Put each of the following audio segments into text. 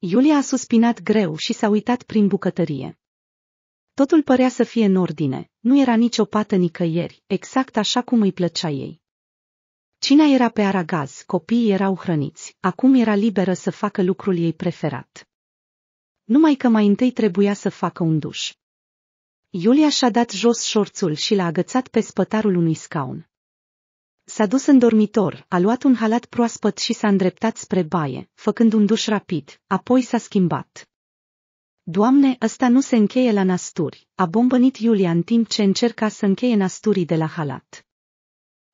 Iulia a suspinat greu și s-a uitat prin bucătărie. Totul părea să fie în ordine, nu era nicio pată nicăieri, exact așa cum îi plăcea ei. Cina era pe aragaz, copiii erau hrăniți, acum era liberă să facă lucrul ei preferat. Numai că mai întâi trebuia să facă un duș. Iulia și-a dat jos șorțul și l-a agățat pe spătarul unui scaun. S-a dus în dormitor, a luat un halat proaspăt și s-a îndreptat spre baie, făcând un duș rapid, apoi s-a schimbat. Doamne, ăsta nu se încheie la nasturi, a bombănit Iulia în timp ce încerca să încheie nasturii de la halat.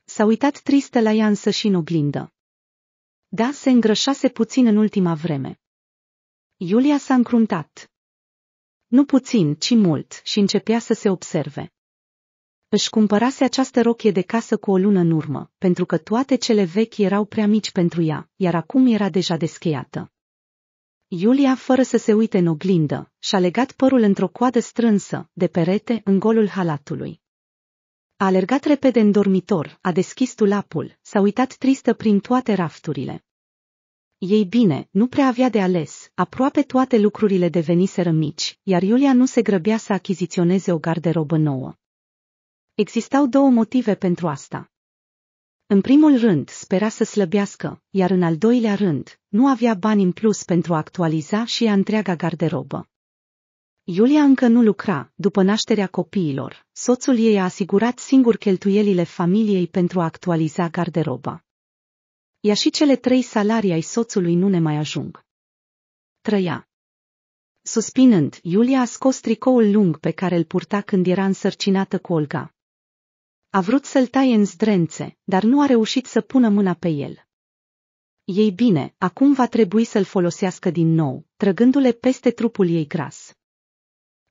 S-a uitat tristă la ea însă și în oglindă. Da, se îngrășase puțin în ultima vreme. Iulia s-a încruntat. Nu puțin, ci mult, și începea să se observe. Își cumpărase această rochie de casă cu o lună în urmă, pentru că toate cele vechi erau prea mici pentru ea, iar acum era deja descheiată. Iulia, fără să se uite în oglindă, și-a legat părul într-o coadă strânsă, de perete, în golul halatului. A alergat repede în dormitor, a deschis tulapul, s-a uitat tristă prin toate rafturile. Ei bine, nu prea avea de ales, aproape toate lucrurile deveniseră mici, iar Iulia nu se grăbea să achiziționeze o garderobă nouă. Existau două motive pentru asta. În primul rând, spera să slăbească, iar în al doilea rând, nu avea bani în plus pentru a actualiza și a întreaga garderobă. Iulia încă nu lucra, după nașterea copiilor. Soțul ei a asigurat singur cheltuielile familiei pentru a actualiza garderoba. Ea și cele trei salarii ai soțului nu ne mai ajung. Trăia. Suspinând, Iulia a scos tricoul lung pe care îl purta când era însărcinată cu Olga. A vrut să-l taie în zdrențe, dar nu a reușit să pună mâna pe el. Ei bine, acum va trebui să-l folosească din nou, trăgându-le peste trupul ei gras.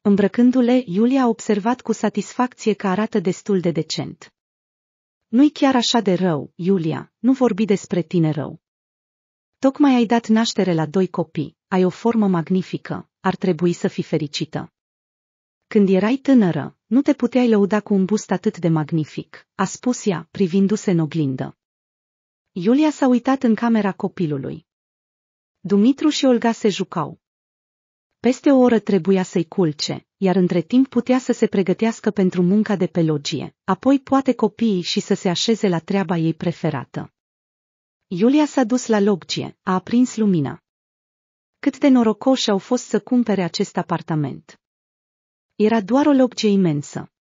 Îmbrăcându-le, Iulia a observat cu satisfacție că arată destul de decent. Nu-i chiar așa de rău, Iulia, nu vorbi despre tine rău. Tocmai ai dat naștere la doi copii, ai o formă magnifică, ar trebui să fii fericită. Când erai tânără, nu te puteai lăuda cu un bust atât de magnific, a spus ea, privindu-se în oglindă. Iulia s-a uitat în camera copilului. Dumitru și Olga se jucau. Peste o oră trebuia să-i culce, iar între timp putea să se pregătească pentru munca de logie, apoi poate copiii și să se așeze la treaba ei preferată. Iulia s-a dus la loggie, a aprins lumina. Cât de norocoși au fost să cumpere acest apartament. Era doar o loggie imensă.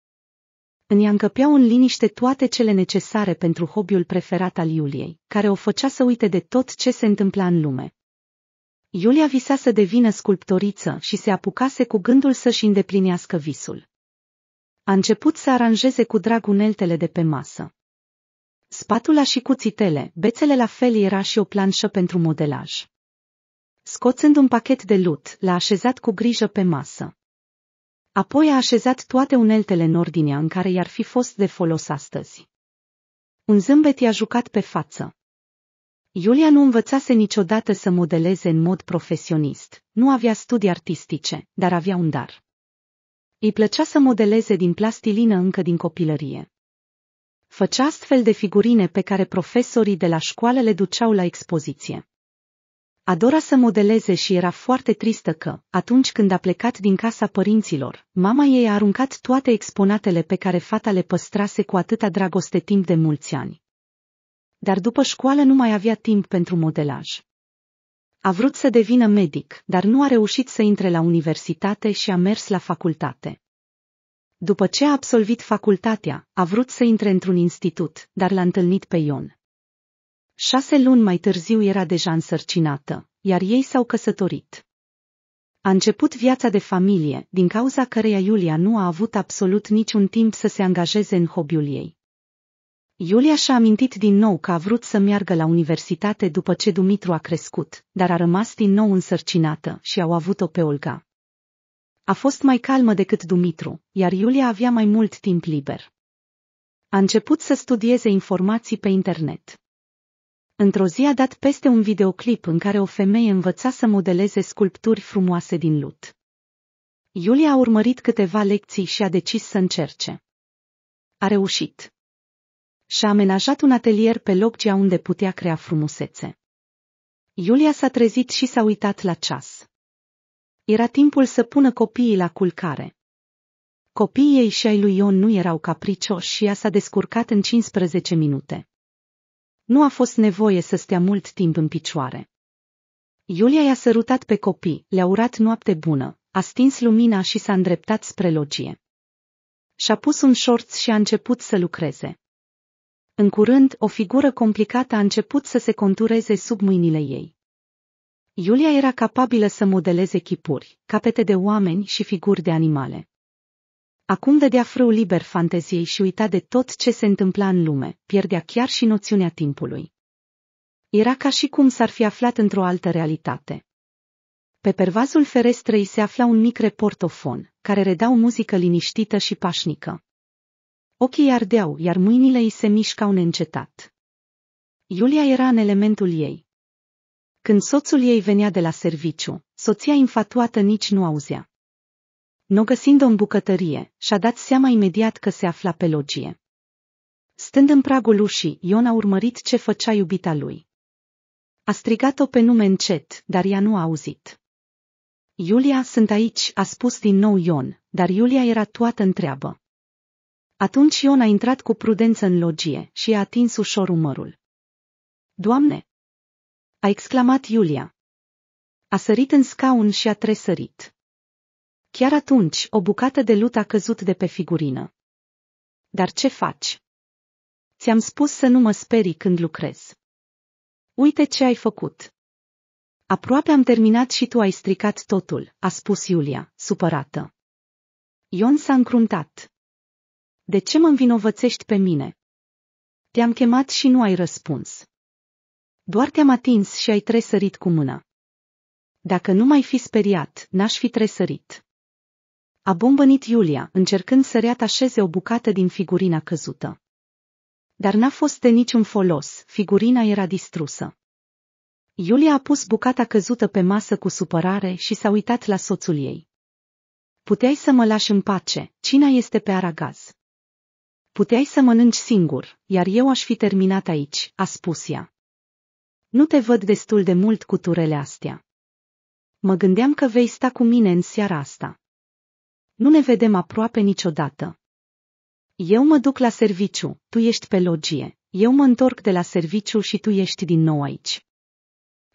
În ea încăpeau în liniște toate cele necesare pentru hobby-ul preferat al Iuliei, care o făcea să uite de tot ce se întâmpla în lume. Iulia visa să devină sculptoriță și se apucase cu gândul să-și îndeplinească visul. A început să aranjeze cu drag uneltele de pe masă. Spatula și cuțitele, bețele la fel era și o planșă pentru modelaj. Scoțând un pachet de lut, l-a așezat cu grijă pe masă. Apoi a așezat toate uneltele în ordinea în care i-ar fi fost de folos astăzi. Un zâmbet i-a jucat pe față. Iulia nu învățase niciodată să modeleze în mod profesionist, nu avea studii artistice, dar avea un dar. Îi plăcea să modeleze din plastilină încă din copilărie. Făcea astfel de figurine pe care profesorii de la școală le duceau la expoziție. Adora să modeleze și era foarte tristă că, atunci când a plecat din casa părinților, mama ei a aruncat toate exponatele pe care fata le păstrase cu atâta dragoste timp de mulți ani. Dar după școală nu mai avea timp pentru modelaj. A vrut să devină medic, dar nu a reușit să intre la universitate și a mers la facultate. După ce a absolvit facultatea, a vrut să intre într-un institut, dar l-a întâlnit pe Ion. Șase luni mai târziu era deja însărcinată, iar ei s-au căsătorit. A început viața de familie, din cauza căreia Iulia nu a avut absolut niciun timp să se angajeze în hobby ei. Iulia și-a amintit din nou că a vrut să meargă la universitate după ce Dumitru a crescut, dar a rămas din nou însărcinată și au avut-o pe Olga. A fost mai calmă decât Dumitru, iar Iulia avea mai mult timp liber. A început să studieze informații pe internet. Într-o zi a dat peste un videoclip în care o femeie învăța să modeleze sculpturi frumoase din lut. Iulia a urmărit câteva lecții și a decis să încerce. A reușit. Și-a amenajat un atelier pe loc, cea unde putea crea frumusețe. Iulia s-a trezit și s-a uitat la ceas. Era timpul să pună copiii la culcare. Copiii ei și ai lui Ion nu erau capricioși și ea s-a descurcat în 15 minute. Nu a fost nevoie să stea mult timp în picioare. Iulia i-a sărutat pe copii, le-a urat noapte bună, a stins lumina și s-a îndreptat spre logie. Și-a pus un șorț și a început să lucreze. În curând, o figură complicată a început să se contureze sub mâinile ei. Iulia era capabilă să modeleze chipuri, capete de oameni și figuri de animale. Acum vedea frâu liber fanteziei și uita de tot ce se întâmpla în lume, pierdea chiar și noțiunea timpului. Era ca și cum s-ar fi aflat într-o altă realitate. Pe pervazul ferestrei se afla un mic reportofon, care reda o muzică liniștită și pașnică. Ochii ardeau, iar mâinile îi se mișcau neîncetat. Iulia era în elementul ei. Când soțul ei venea de la serviciu, soția infatuată nici nu auzea. Nu găsind-o în bucătărie, și-a dat seama imediat că se afla pe logie. Stând în pragul ușii, Ion a urmărit ce făcea iubita lui. A strigat-o pe nume încet, dar ea nu a auzit. Iulia, sunt aici, a spus din nou Ion, dar Iulia era toată întreabă. Atunci Ion a intrat cu prudență în logie și a atins ușor umărul. Doamne! A exclamat Iulia. A sărit în scaun și a tresărit. Chiar atunci, o bucată de lut a căzut de pe figurină. Dar ce faci? Ți-am spus să nu mă sperii când lucrez. Uite ce ai făcut. Aproape am terminat și tu ai stricat totul, a spus Iulia, supărată. Ion s-a încruntat. De ce mă învinovățești pe mine? Te-am chemat și nu ai răspuns. Doar te-am atins și ai tresărit cu mâna. Dacă nu m-ai fi speriat, n-aș fi tresărit. A bombănit Iulia, încercând să reatașeze o bucată din figurina căzută. Dar n-a fost de niciun folos, figurina era distrusă. Iulia a pus bucata căzută pe masă cu supărare și s-a uitat la soțul ei. Puteai să mă lași în pace, cina este pe aragaz. Puteai să mănânci singur, iar eu aș fi terminat aici, a spus ea. Nu te văd destul de mult cu turele astea. Mă gândeam că vei sta cu mine în seara asta. Nu ne vedem aproape niciodată. Eu mă duc la serviciu, tu ești pe logie, eu mă întorc de la serviciu și tu ești din nou aici.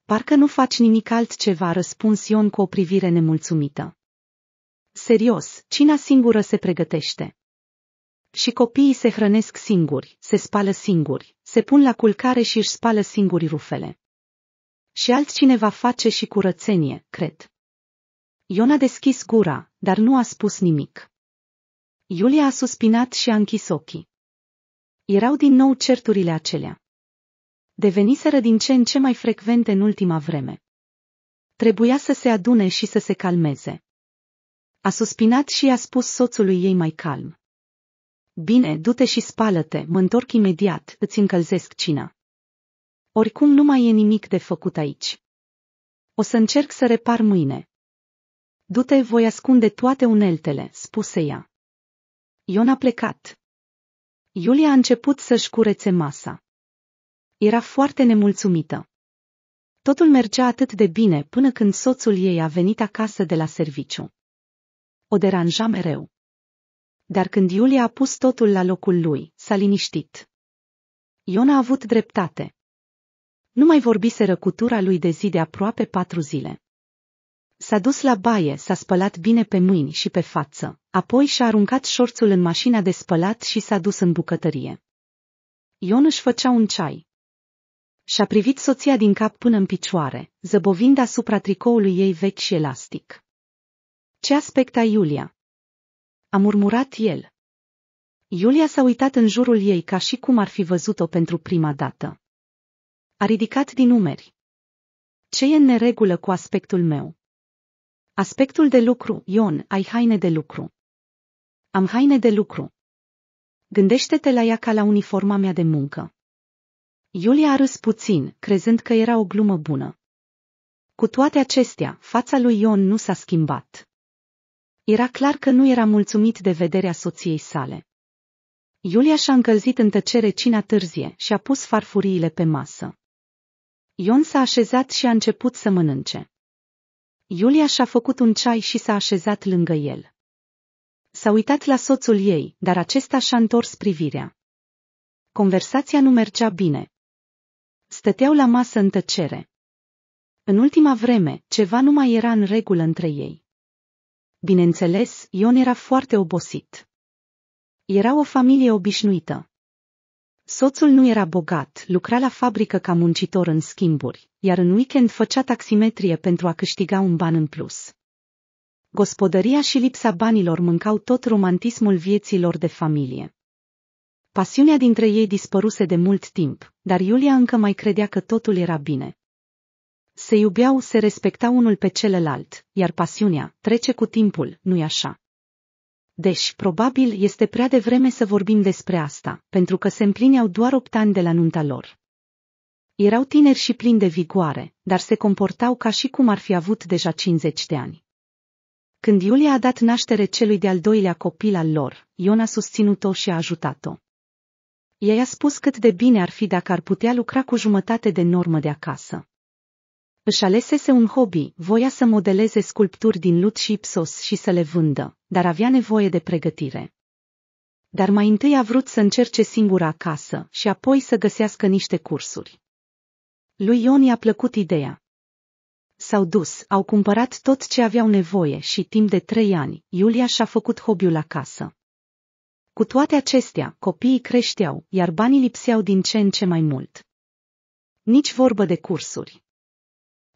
Parcă nu faci nimic altceva, răspuns Ion cu o privire nemulțumită. Serios, cina singură se pregătește. Și copiii se hrănesc singuri, se spală singuri, se pun la culcare și își spală singuri rufele. Și altcineva face și curățenie, cred. Ion a deschis gura, dar nu a spus nimic. Iulia a suspinat și a închis ochii. Erau din nou certurile acelea. Deveniseră din ce în ce mai frecvente în ultima vreme. Trebuia să se adune și să se calmeze. A suspinat și i-a spus soțului ei mai calm. Bine, du-te și spală-te, mă întorc imediat, îți încălzesc cina. Oricum nu mai e nimic de făcut aici. O să încerc să repar mâine, Du-te, voi ascunde toate uneltele, spuse ea. Ion a plecat. Iulia a început să-și curețe masa. Era foarte nemulțumită. Totul mergea atât de bine până când soțul ei a venit acasă de la serviciu. O deranja mereu. Dar când Iulia a pus totul la locul lui, s-a liniștit. Ion a avut dreptate. Nu mai vorbiseră cu lui de zi de aproape patru zile. S-a dus la baie, s-a spălat bine pe mâini și pe față, apoi și-a aruncat șorțul în mașina de spălat și s-a dus în bucătărie. Ion își făcea un ceai. Și-a privit soția din cap până în picioare, zăbovind asupra tricoului ei vechi și elastic. Ce aspect ai, Iulia? A murmurat el. Iulia s-a uitat în jurul ei ca și cum ar fi văzut-o pentru prima dată. A ridicat din umeri. Ce e în neregulă cu aspectul meu? Aspectul de lucru, Ion, ai haine de lucru. Am haine de lucru. Gândește-te la ea ca la uniforma mea de muncă. Iulia a râs puțin, crezând că era o glumă bună. Cu toate acestea, fața lui Ion nu s-a schimbat. Era clar că nu era mulțumit de vederea soției sale. Iulia și-a încălzit în tăcere cina târzie și a pus farfuriile pe masă. Ion s-a așezat și a început să mănânce. Iulia și-a făcut un ceai și s-a așezat lângă el. S-a uitat la soțul ei, dar acesta și-a întors privirea. Conversația nu mergea bine. Stăteau la masă în tăcere. În ultima vreme, ceva nu mai era în regulă între ei. Bineînțeles, Ion era foarte obosit. Era o familie obișnuită. Soțul nu era bogat, lucra la fabrică ca muncitor în schimburi, iar în weekend făcea taximetrie pentru a câștiga un ban în plus. Gospodăria și lipsa banilor mâncau tot romantismul vieților de familie. Pasiunea dintre ei dispăruse de mult timp, dar Iulia încă mai credea că totul era bine. Se iubeau, se respectau unul pe celălalt, iar pasiunea trece cu timpul, nu-i așa? Deși probabil este prea devreme să vorbim despre asta, pentru că se împlineau doar opt ani de la nunta lor. Erau tineri și plini de vigoare, dar se comportau ca și cum ar fi avut deja 50 de ani. Când Iulia a dat naștere celui de-al doilea copil al lor, Ion a susținut-o și a ajutat-o. Ea i-a spus cât de bine ar fi dacă ar putea lucra cu jumătate de normă de acasă. Își alesese un hobby, voia să modeleze sculpturi din lut și ipsos și să le vândă, dar avea nevoie de pregătire. Dar mai întâi a vrut să încerce singura acasă și apoi să găsească niște cursuri. Lui Ion i-a plăcut ideea. S-au dus, au cumpărat tot ce aveau nevoie și timp de trei ani, Iulia și-a făcut hobby-ul acasă. Cu toate acestea, copiii creșteau, iar banii lipseau din ce în ce mai mult. Nici vorbă de cursuri.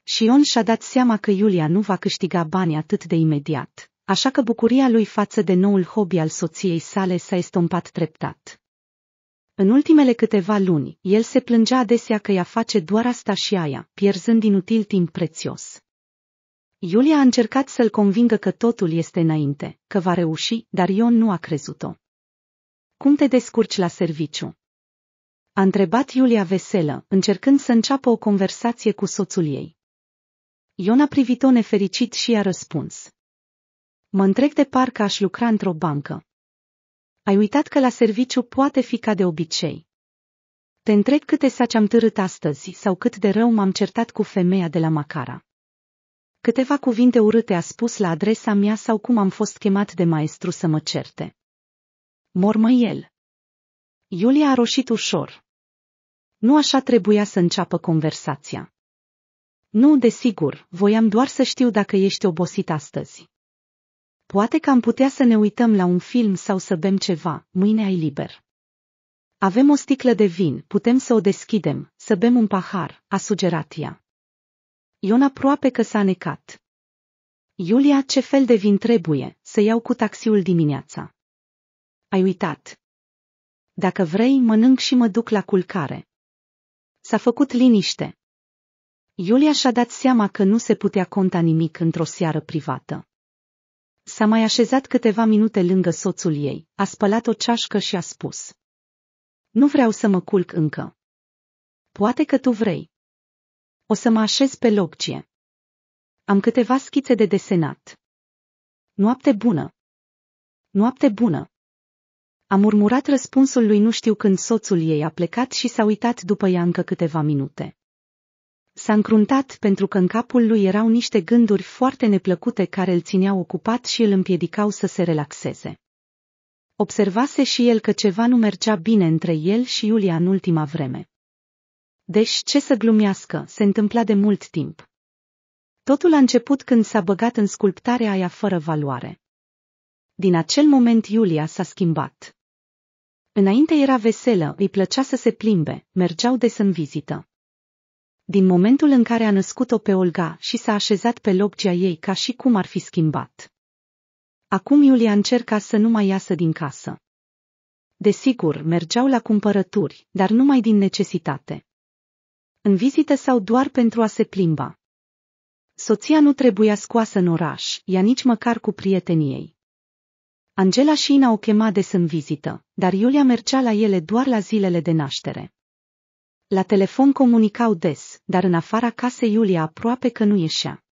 Și Ion și-a dat seama că Iulia nu va câștiga bani atât de imediat, așa că bucuria lui față de noul hobby al soției sale s-a estompat treptat. În ultimele câteva luni, el se plângea adesea că ea face doar asta și aia, pierzând inutil timp prețios. Iulia a încercat să-l convingă că totul este înainte, că va reuși, dar Ion nu a crezut-o. Cum te descurci la serviciu? A întrebat Iulia veselă, încercând să înceapă o conversație cu soțul ei. Ion a privit-o nefericit și i-a răspuns. Mă întreg de parcă aș lucra într-o bancă. Ai uitat că la serviciu poate fi ca de obicei. Te întreb câte saci am târât astăzi sau cât de rău m-am certat cu femeia de la Macara. Câteva cuvinte urâte a spus la adresa mea sau cum am fost chemat de maestru să mă certe. Mormă el. Iulia a roșit ușor. Nu așa trebuia să înceapă conversația. Nu, desigur, voiam doar să știu dacă ești obosit astăzi. Poate că am putea să ne uităm la un film sau să bem ceva, mâine ai liber. Avem o sticlă de vin, putem să o deschidem, să bem un pahar, a sugerat ea. Ion aproape că s-a necat. Iulia, ce fel de vin trebuie, să iau cu taxiul dimineața. Ai uitat. Dacă vrei, mănânc și mă duc la culcare. S-a făcut liniște, Iulia și-a dat seama că nu se putea conta nimic într-o seară privată. S-a mai așezat câteva minute lângă soțul ei, a spălat o ceașcă și a spus. Nu vreau să mă culc încă. Poate că tu vrei. O să mă așez pe locgie. Am câteva schițe de desenat. Noapte bună! Noapte bună! A murmurat răspunsul lui nu știu când soțul ei a plecat și s-a uitat după ea încă câteva minute. S-a încruntat pentru că în capul lui erau niște gânduri foarte neplăcute care îl țineau ocupat și îl împiedicau să se relaxeze. Observase și el că ceva nu mergea bine între el și Iulia în ultima vreme. Deci ce să glumească, se întâmpla de mult timp. Totul a început când s-a băgat în sculptarea aia fără valoare. Din acel moment Iulia s-a schimbat. Înainte era veselă, îi plăcea să se plimbe, mergeau des în vizită din momentul în care a născut-o pe Olga și s-a așezat pe lobgia ei ca și cum ar fi schimbat. Acum Iulia încerca să nu mai iasă din casă. Desigur, mergeau la cumpărături, dar numai din necesitate. În vizită sau doar pentru a se plimba. Soția nu trebuia scoasă în oraș, ea nici măcar cu prietenii ei. Angela și Ina o chema des în vizită, dar Iulia mergea la ele doar la zilele de naștere. La telefon comunicau des, dar în afara casei Iulia aproape că nu ieșea.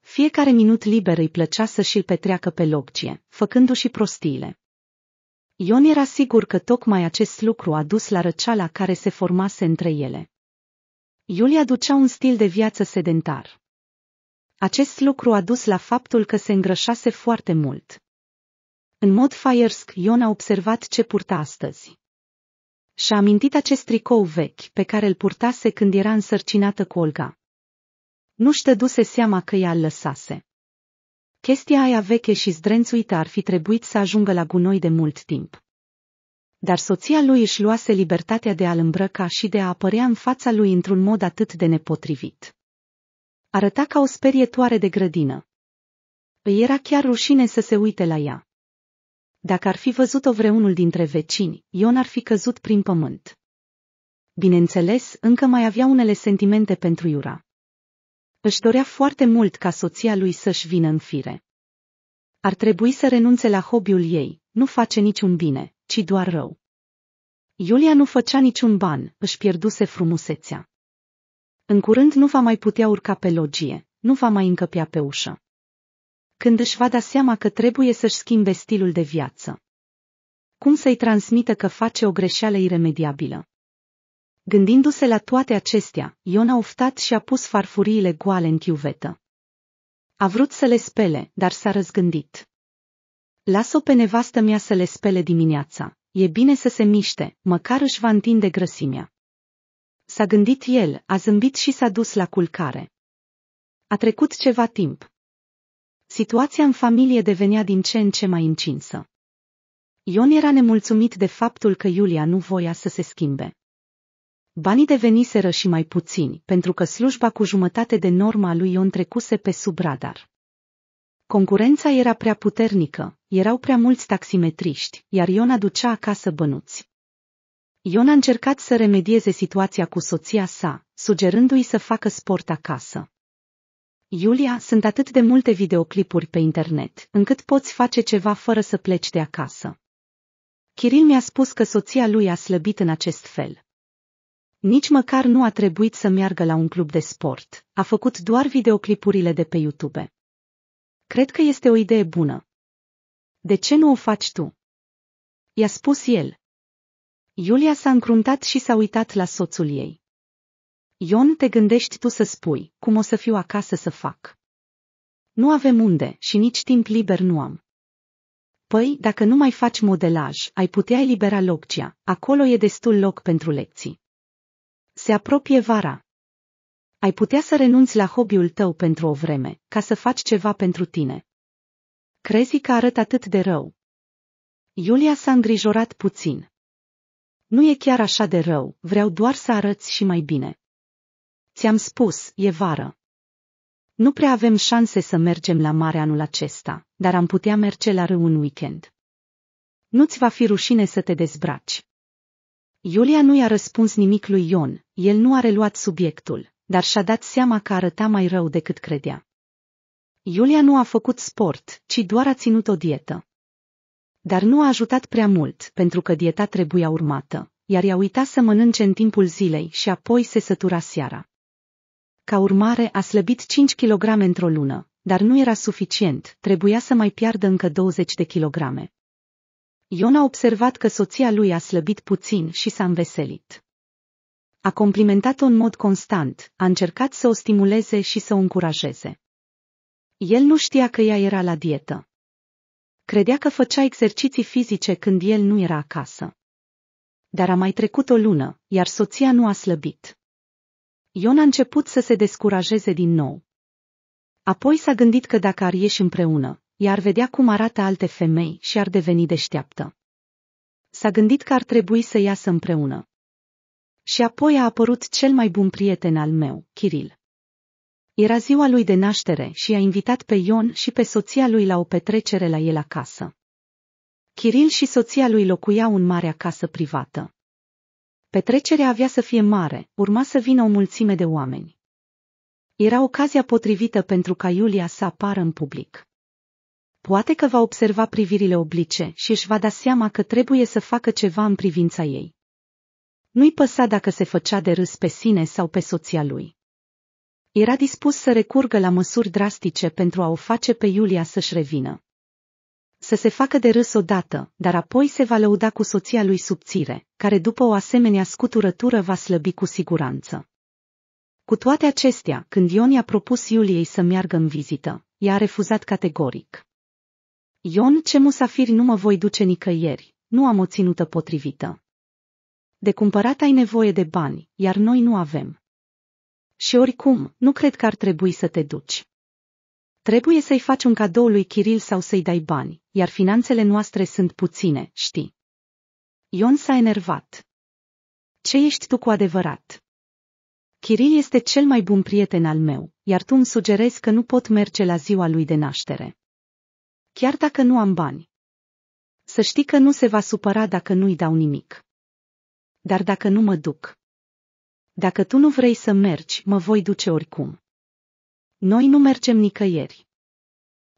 Fiecare minut liber îi plăcea să și-l petreacă pe loggie, făcându-și prostiile. Ion era sigur că tocmai acest lucru a dus la răceala care se formase între ele. Iulia ducea un stil de viață sedentar. Acest lucru a dus la faptul că se îngrășase foarte mult. În mod faiersc, Ion a observat ce purta astăzi. Și-a amintit acest tricou vechi pe care îl purtase când era însărcinată cu Olga. Nu-și tăduse seama că ea îl lăsase. Chestia aia veche și zdrențuită ar fi trebuit să ajungă la gunoi de mult timp. Dar soția lui își luase libertatea de a-l îmbrăca și de a apărea în fața lui într-un mod atât de nepotrivit. Arăta ca o sperietoare de grădină. Îi era chiar rușine să se uite la ea. Dacă ar fi văzut-o vreunul dintre vecini, Ion ar fi căzut prin pământ. Bineînțeles, încă mai avea unele sentimente pentru Iura. Își dorea foarte mult ca soția lui să-și vină în fire. Ar trebui să renunțe la hobby-ul ei, nu face niciun bine, ci doar rău. Iulia nu făcea niciun ban, își pierduse frumusețea. În curând nu va mai putea urca pe logie, nu va mai încăpea pe ușă când își va da seama că trebuie să-și schimbe stilul de viață. Cum să-i transmită că face o greșeală iremediabilă? Gândindu-se la toate acestea, Ion a oftat și a pus farfuriile goale în chiuvetă. A vrut să le spele, dar s-a răzgândit. Las-o pe nevastă mea să le spele dimineața. E bine să se miște, măcar își va întinde grăsimea. S-a gândit el, a zâmbit și s-a dus la culcare. A trecut ceva timp, Situația în familie devenea din ce în ce mai încinsă. Ion era nemulțumit de faptul că Iulia nu voia să se schimbe. Banii deveniseră și mai puțini, pentru că slujba cu jumătate de norma lui Ion trecuse pe sub radar. Concurența era prea puternică, erau prea mulți taximetriști, iar Ion aducea acasă bănuți. Ion a încercat să remedieze situația cu soția sa, sugerându-i să facă sport acasă. Iulia, sunt atât de multe videoclipuri pe internet, încât poți face ceva fără să pleci de acasă. Kiril mi-a spus că soția lui a slăbit în acest fel. Nici măcar nu a trebuit să meargă la un club de sport, a făcut doar videoclipurile de pe YouTube. Cred că este o idee bună. De ce nu o faci tu? I-a spus el. Iulia s-a încruntat și s-a uitat la soțul ei. Ion te gândești tu să spui, cum o să fiu acasă să fac. Nu avem unde și nici timp liber nu am. Păi, dacă nu mai faci modelaj, ai putea elibera locția. acolo e destul loc pentru lecții. Se apropie vara. Ai putea să renunți la hobby-ul tău pentru o vreme, ca să faci ceva pentru tine. Crezi că arăt atât de rău? Iulia s-a îngrijorat puțin. Nu e chiar așa de rău, vreau doar să arăți și mai bine. Ți-am spus, e vară. Nu prea avem șanse să mergem la mare anul acesta, dar am putea merge la râu un weekend. Nu-ți va fi rușine să te dezbraci. Iulia nu i-a răspuns nimic lui Ion, el nu a reluat subiectul, dar și-a dat seama că arăta mai rău decât credea. Iulia nu a făcut sport, ci doar a ținut o dietă. Dar nu a ajutat prea mult, pentru că dieta trebuia urmată, iar i-a uitat să mănânce în timpul zilei și apoi se sătura seara. Ca urmare a slăbit 5 kg într-o lună, dar nu era suficient, trebuia să mai piardă încă 20 de kilograme. Ion a observat că soția lui a slăbit puțin și s-a înveselit. A complimentat-o în mod constant, a încercat să o stimuleze și să o încurajeze. El nu știa că ea era la dietă. Credea că făcea exerciții fizice când el nu era acasă. Dar a mai trecut o lună, iar soția nu a slăbit. Ion a început să se descurajeze din nou. Apoi s-a gândit că dacă ar ieși împreună, i-ar vedea cum arată alte femei și ar deveni deșteaptă. S-a gândit că ar trebui să iasă împreună. Și apoi a apărut cel mai bun prieten al meu, Kiril. Era ziua lui de naștere și a invitat pe Ion și pe soția lui la o petrecere la el acasă. Kiril și soția lui locuiau în marea casă privată. Petrecerea avea să fie mare, urma să vină o mulțime de oameni. Era ocazia potrivită pentru ca Iulia să apară în public. Poate că va observa privirile oblice și își va da seama că trebuie să facă ceva în privința ei. Nu-i păsa dacă se făcea de râs pe sine sau pe soția lui. Era dispus să recurgă la măsuri drastice pentru a o face pe Iulia să-și revină să se facă de râs odată, dar apoi se va lăuda cu soția lui subțire, care după o asemenea scuturătură va slăbi cu siguranță. Cu toate acestea, când Ion i-a propus Iuliei să meargă în vizită, i a refuzat categoric. Ion, ce musafiri nu mă voi duce nicăieri, nu am o ținută potrivită. De cumpărat ai nevoie de bani, iar noi nu avem. Și oricum, nu cred că ar trebui să te duci. Trebuie să-i faci un cadou lui Kiril sau să-i dai bani, iar finanțele noastre sunt puține, știi. Ion s-a enervat. Ce ești tu cu adevărat? Kiril este cel mai bun prieten al meu, iar tu îmi sugerezi că nu pot merge la ziua lui de naștere. Chiar dacă nu am bani. Să știi că nu se va supăra dacă nu-i dau nimic. Dar dacă nu mă duc. Dacă tu nu vrei să mergi, mă voi duce oricum. Noi nu mergem nicăieri.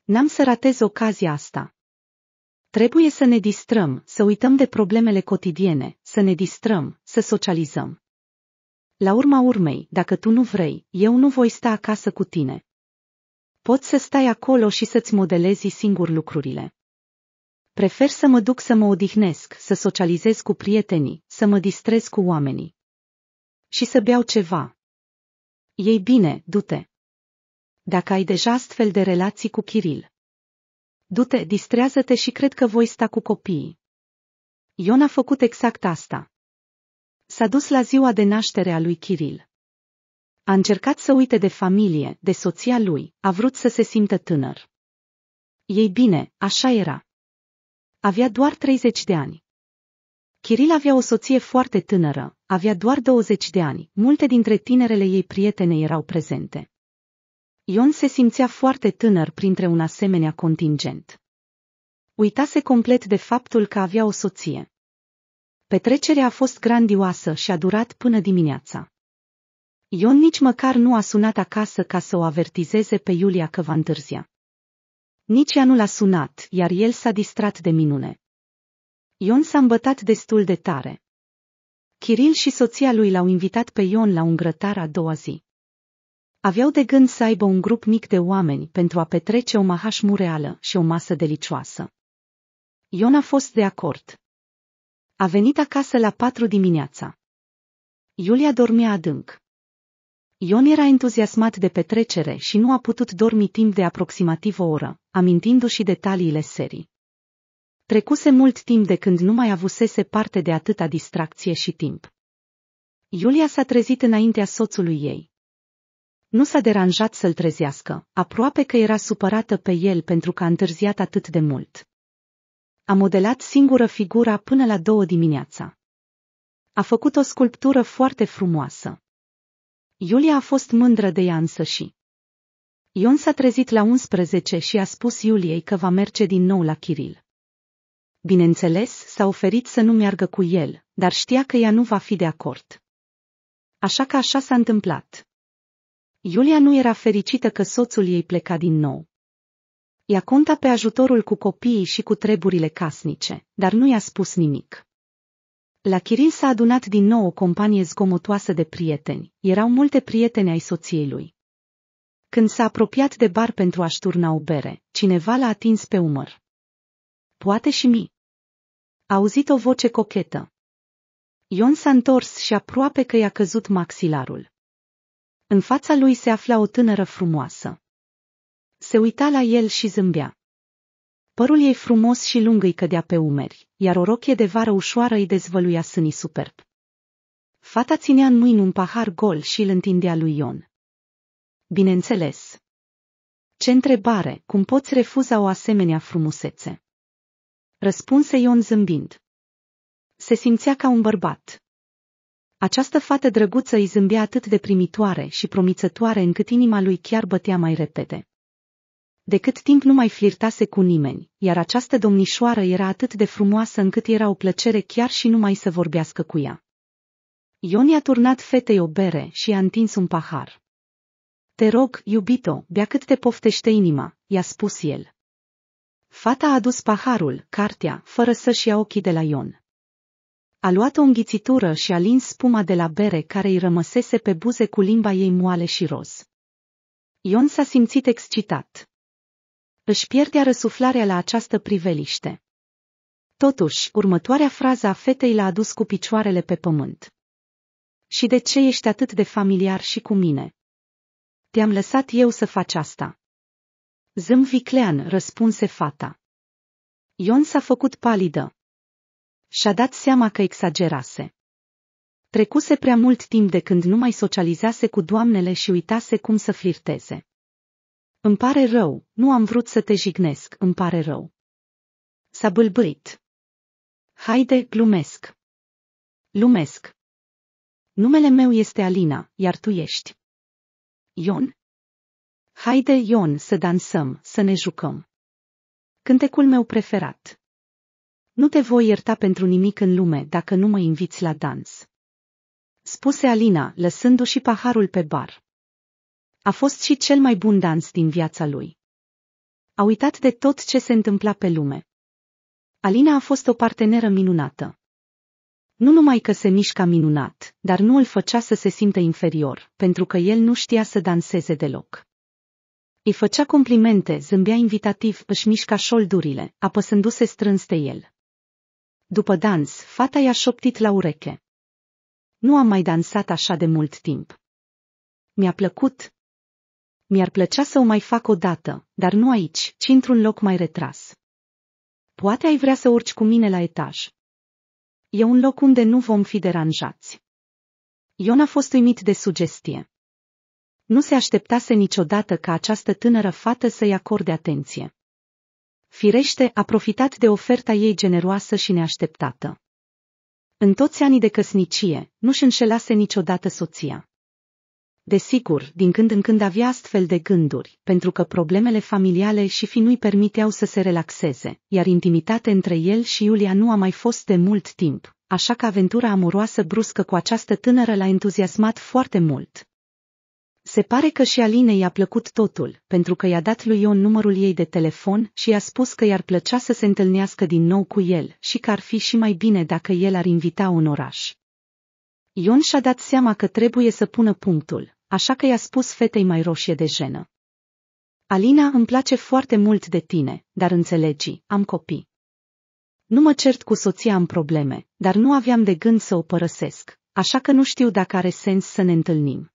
N-am să ratez ocazia asta. Trebuie să ne distrăm, să uităm de problemele cotidiene, să ne distrăm, să socializăm. La urma urmei, dacă tu nu vrei, eu nu voi sta acasă cu tine. Poți să stai acolo și să-ți modelezi singur lucrurile. Prefer să mă duc să mă odihnesc, să socializez cu prietenii, să mă distrez cu oamenii. Și să beau ceva. Ei bine, du-te dacă ai deja astfel de relații cu Kiril. Du-te, distrează-te și cred că voi sta cu copiii. Ion a făcut exact asta. S-a dus la ziua de naștere a lui Kiril. A încercat să uite de familie, de soția lui, a vrut să se simtă tânăr. Ei bine, așa era. Avea doar 30 de ani. Kiril avea o soție foarte tânără, avea doar 20 de ani, multe dintre tinerele ei prietene erau prezente. Ion se simțea foarte tânăr printre un asemenea contingent. Uitase complet de faptul că avea o soție. Petrecerea a fost grandioasă și a durat până dimineața. Ion nici măcar nu a sunat acasă ca să o avertizeze pe Iulia că va întârzia. Nici ea nu l-a sunat, iar el s-a distrat de minune. Ion s-a îmbătat destul de tare. Kiril și soția lui l-au invitat pe Ion la un grătar a doua zi. Aveau de gând să aibă un grup mic de oameni pentru a petrece o mahașmureală și o masă delicioasă. Ion a fost de acord. A venit acasă la patru dimineața. Iulia dormea adânc. Ion era entuziasmat de petrecere și nu a putut dormi timp de aproximativ o oră, amintindu-și detaliile serii. Trecuse mult timp de când nu mai avusese parte de atâta distracție și timp. Iulia s-a trezit înaintea soțului ei, nu s-a deranjat să-l trezească, aproape că era supărată pe el pentru că a întârziat atât de mult. A modelat singură figura până la două dimineața. A făcut o sculptură foarte frumoasă. Iulia a fost mândră de ea însă și. Ion s-a trezit la 11 și a spus Iuliei că va merge din nou la Chiril. Bineînțeles, s-a oferit să nu meargă cu el, dar știa că ea nu va fi de acord. Așa că așa s-a întâmplat. Iulia nu era fericită că soțul ei pleca din nou. Ea conta pe ajutorul cu copiii și cu treburile casnice, dar nu i-a spus nimic. La Chirin s-a adunat din nou o companie zgomotoasă de prieteni, erau multe prieteni ai soției lui. Când s-a apropiat de bar pentru a-și turna o bere, cineva l-a atins pe umăr. Poate și mi. A auzit o voce cochetă. Ion s-a întors și aproape că i-a căzut maxilarul. În fața lui se afla o tânără frumoasă. Se uita la el și zâmbea. Părul ei frumos și lung îi cădea pe umeri, iar o rochie de vară ușoară îi dezvăluia sânii superb. Fata ținea în mâini un pahar gol și îl întindea lui Ion. Bineînțeles. Ce întrebare, cum poți refuza o asemenea frumusețe? Răspunse Ion zâmbind. Se simțea ca un bărbat, această fată drăguță îi zâmbea atât de primitoare și promițătoare încât inima lui chiar bătea mai repede. De cât timp nu mai flirtase cu nimeni, iar această domnișoară era atât de frumoasă încât era o plăcere chiar și numai să vorbească cu ea. Ion i-a turnat fetei o bere și a întins un pahar. Te rog, iubito, bea cât te poftește inima, i-a spus el. Fata a adus paharul, cartea, fără să-și ia ochii de la Ion. A luat o înghițitură și a lins spuma de la bere care îi rămăsese pe buze cu limba ei moale și roz. Ion s-a simțit excitat. Își pierdea răsuflarea la această priveliște. Totuși, următoarea frază a fetei l-a adus cu picioarele pe pământ. Și de ce ești atât de familiar și cu mine? Te-am lăsat eu să faci asta. Zâm viclean, răspunse fata. Ion s-a făcut palidă și-a dat seama că exagerase. Trecuse prea mult timp de când nu mai socializase cu doamnele și uitase cum să flirteze. Îmi pare rău, nu am vrut să te jignesc, îmi pare rău. S-a bâlbâit. Haide, glumesc. Lumesc. Numele meu este Alina, iar tu ești. Ion? Haide, Ion, să dansăm, să ne jucăm. Cântecul meu preferat. Nu te voi ierta pentru nimic în lume dacă nu mă inviți la dans. Spuse Alina, lăsându-și paharul pe bar. A fost și cel mai bun dans din viața lui. A uitat de tot ce se întâmpla pe lume. Alina a fost o parteneră minunată. Nu numai că se mișca minunat, dar nu îl făcea să se simtă inferior, pentru că el nu știa să danseze deloc. Îi făcea complimente, zâmbea invitativ, își mișca șoldurile, apăsându-se strâns de el. După dans, fata i-a șoptit la ureche. Nu am mai dansat așa de mult timp. Mi-a plăcut. Mi-ar plăcea să o mai fac o dată, dar nu aici, ci într-un loc mai retras. Poate ai vrea să urci cu mine la etaj. E un loc unde nu vom fi deranjați. Ion a fost uimit de sugestie. Nu se așteptase niciodată ca această tânără fată să-i acorde atenție firește, a profitat de oferta ei generoasă și neașteptată. În toți anii de căsnicie, nu-și înșelase niciodată soția. Desigur, din când în când avea astfel de gânduri, pentru că problemele familiale și fi nu-i permiteau să se relaxeze, iar intimitatea între el și Iulia nu a mai fost de mult timp, așa că aventura amoroasă bruscă cu această tânără l-a entuziasmat foarte mult, se pare că și Aline i-a plăcut totul, pentru că i-a dat lui Ion numărul ei de telefon și i-a spus că i-ar plăcea să se întâlnească din nou cu el și că ar fi și mai bine dacă el ar invita un oraș. Ion și-a dat seama că trebuie să pună punctul, așa că i-a spus fetei mai roșie de jenă. Alina, îmi place foarte mult de tine, dar înțelegi, am copii. Nu mă cert cu soția am probleme, dar nu aveam de gând să o părăsesc, așa că nu știu dacă are sens să ne întâlnim.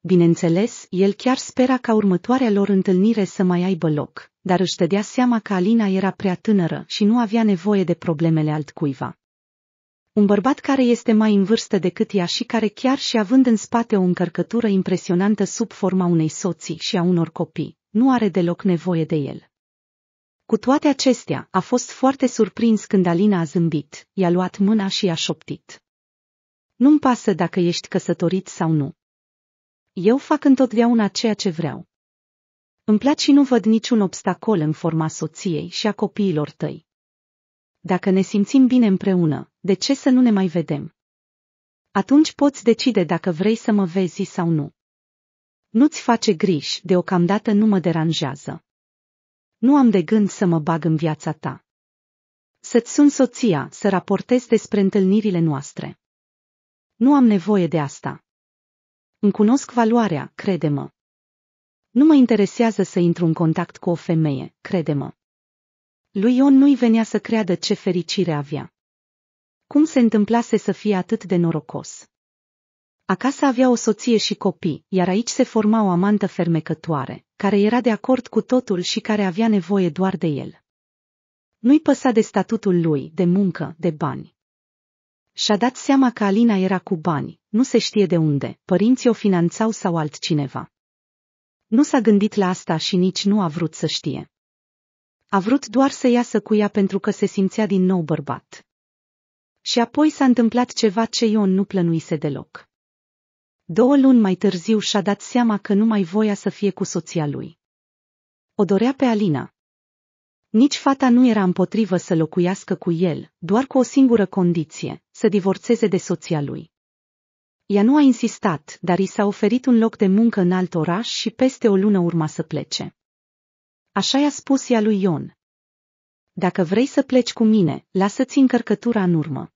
Bineînțeles, el chiar spera ca următoarea lor întâlnire să mai aibă loc, dar își dădea seama că Alina era prea tânără și nu avea nevoie de problemele altcuiva. Un bărbat care este mai în vârstă decât ea și care chiar și având în spate o încărcătură impresionantă sub forma unei soții și a unor copii, nu are deloc nevoie de el. Cu toate acestea, a fost foarte surprins când Alina a zâmbit, i-a luat mâna și i-a șoptit. Nu-mi pasă dacă ești căsătorit sau nu, eu fac întotdeauna ceea ce vreau. Îmi place și nu văd niciun obstacol în forma soției și a copiilor tăi. Dacă ne simțim bine împreună, de ce să nu ne mai vedem? Atunci poți decide dacă vrei să mă vezi sau nu. Nu-ți face griji, deocamdată nu mă deranjează. Nu am de gând să mă bag în viața ta. Să-ți sun soția, să raportez despre întâlnirile noastre. Nu am nevoie de asta. Îmi cunosc valoarea, crede-mă. Nu mă interesează să intru în contact cu o femeie, crede-mă. Lui Ion nu-i venea să creadă ce fericire avea. Cum se întâmplase să fie atât de norocos? Acasă avea o soție și copii, iar aici se forma o amantă fermecătoare, care era de acord cu totul și care avea nevoie doar de el. Nu-i păsa de statutul lui, de muncă, de bani. Și-a dat seama că Alina era cu bani, nu se știe de unde, părinții o finanțau sau altcineva. Nu s-a gândit la asta și nici nu a vrut să știe. A vrut doar să iasă cu ea pentru că se simțea din nou bărbat. Și apoi s-a întâmplat ceva ce Ion nu plănuise deloc. Două luni mai târziu și-a dat seama că nu mai voia să fie cu soția lui. O dorea pe Alina. Nici fata nu era împotrivă să locuiască cu el, doar cu o singură condiție, să divorțeze de soția lui. Ea nu a insistat, dar i s-a oferit un loc de muncă în alt oraș și peste o lună urma să plece. Așa i-a spus ea lui Ion. Dacă vrei să pleci cu mine, lasă-ți încărcătura în urmă.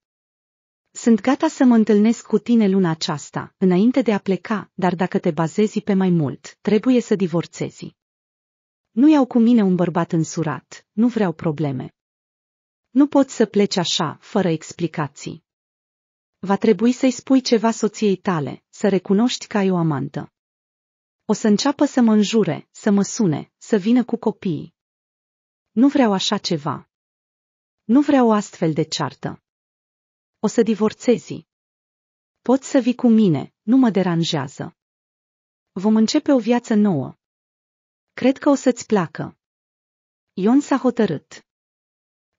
Sunt gata să mă întâlnesc cu tine luna aceasta, înainte de a pleca, dar dacă te bazezi pe mai mult, trebuie să divorțezi. Nu iau cu mine un bărbat însurat, nu vreau probleme. Nu pot să pleci așa, fără explicații. Va trebui să-i spui ceva soției tale, să recunoști că ai o amantă. O să înceapă să mă înjure, să mă sune, să vină cu copiii. Nu vreau așa ceva. Nu vreau astfel de ceartă. O să divorțezi. Poți să vii cu mine, nu mă deranjează. Vom începe o viață nouă. Cred că o să-ți placă. Ion s-a hotărât.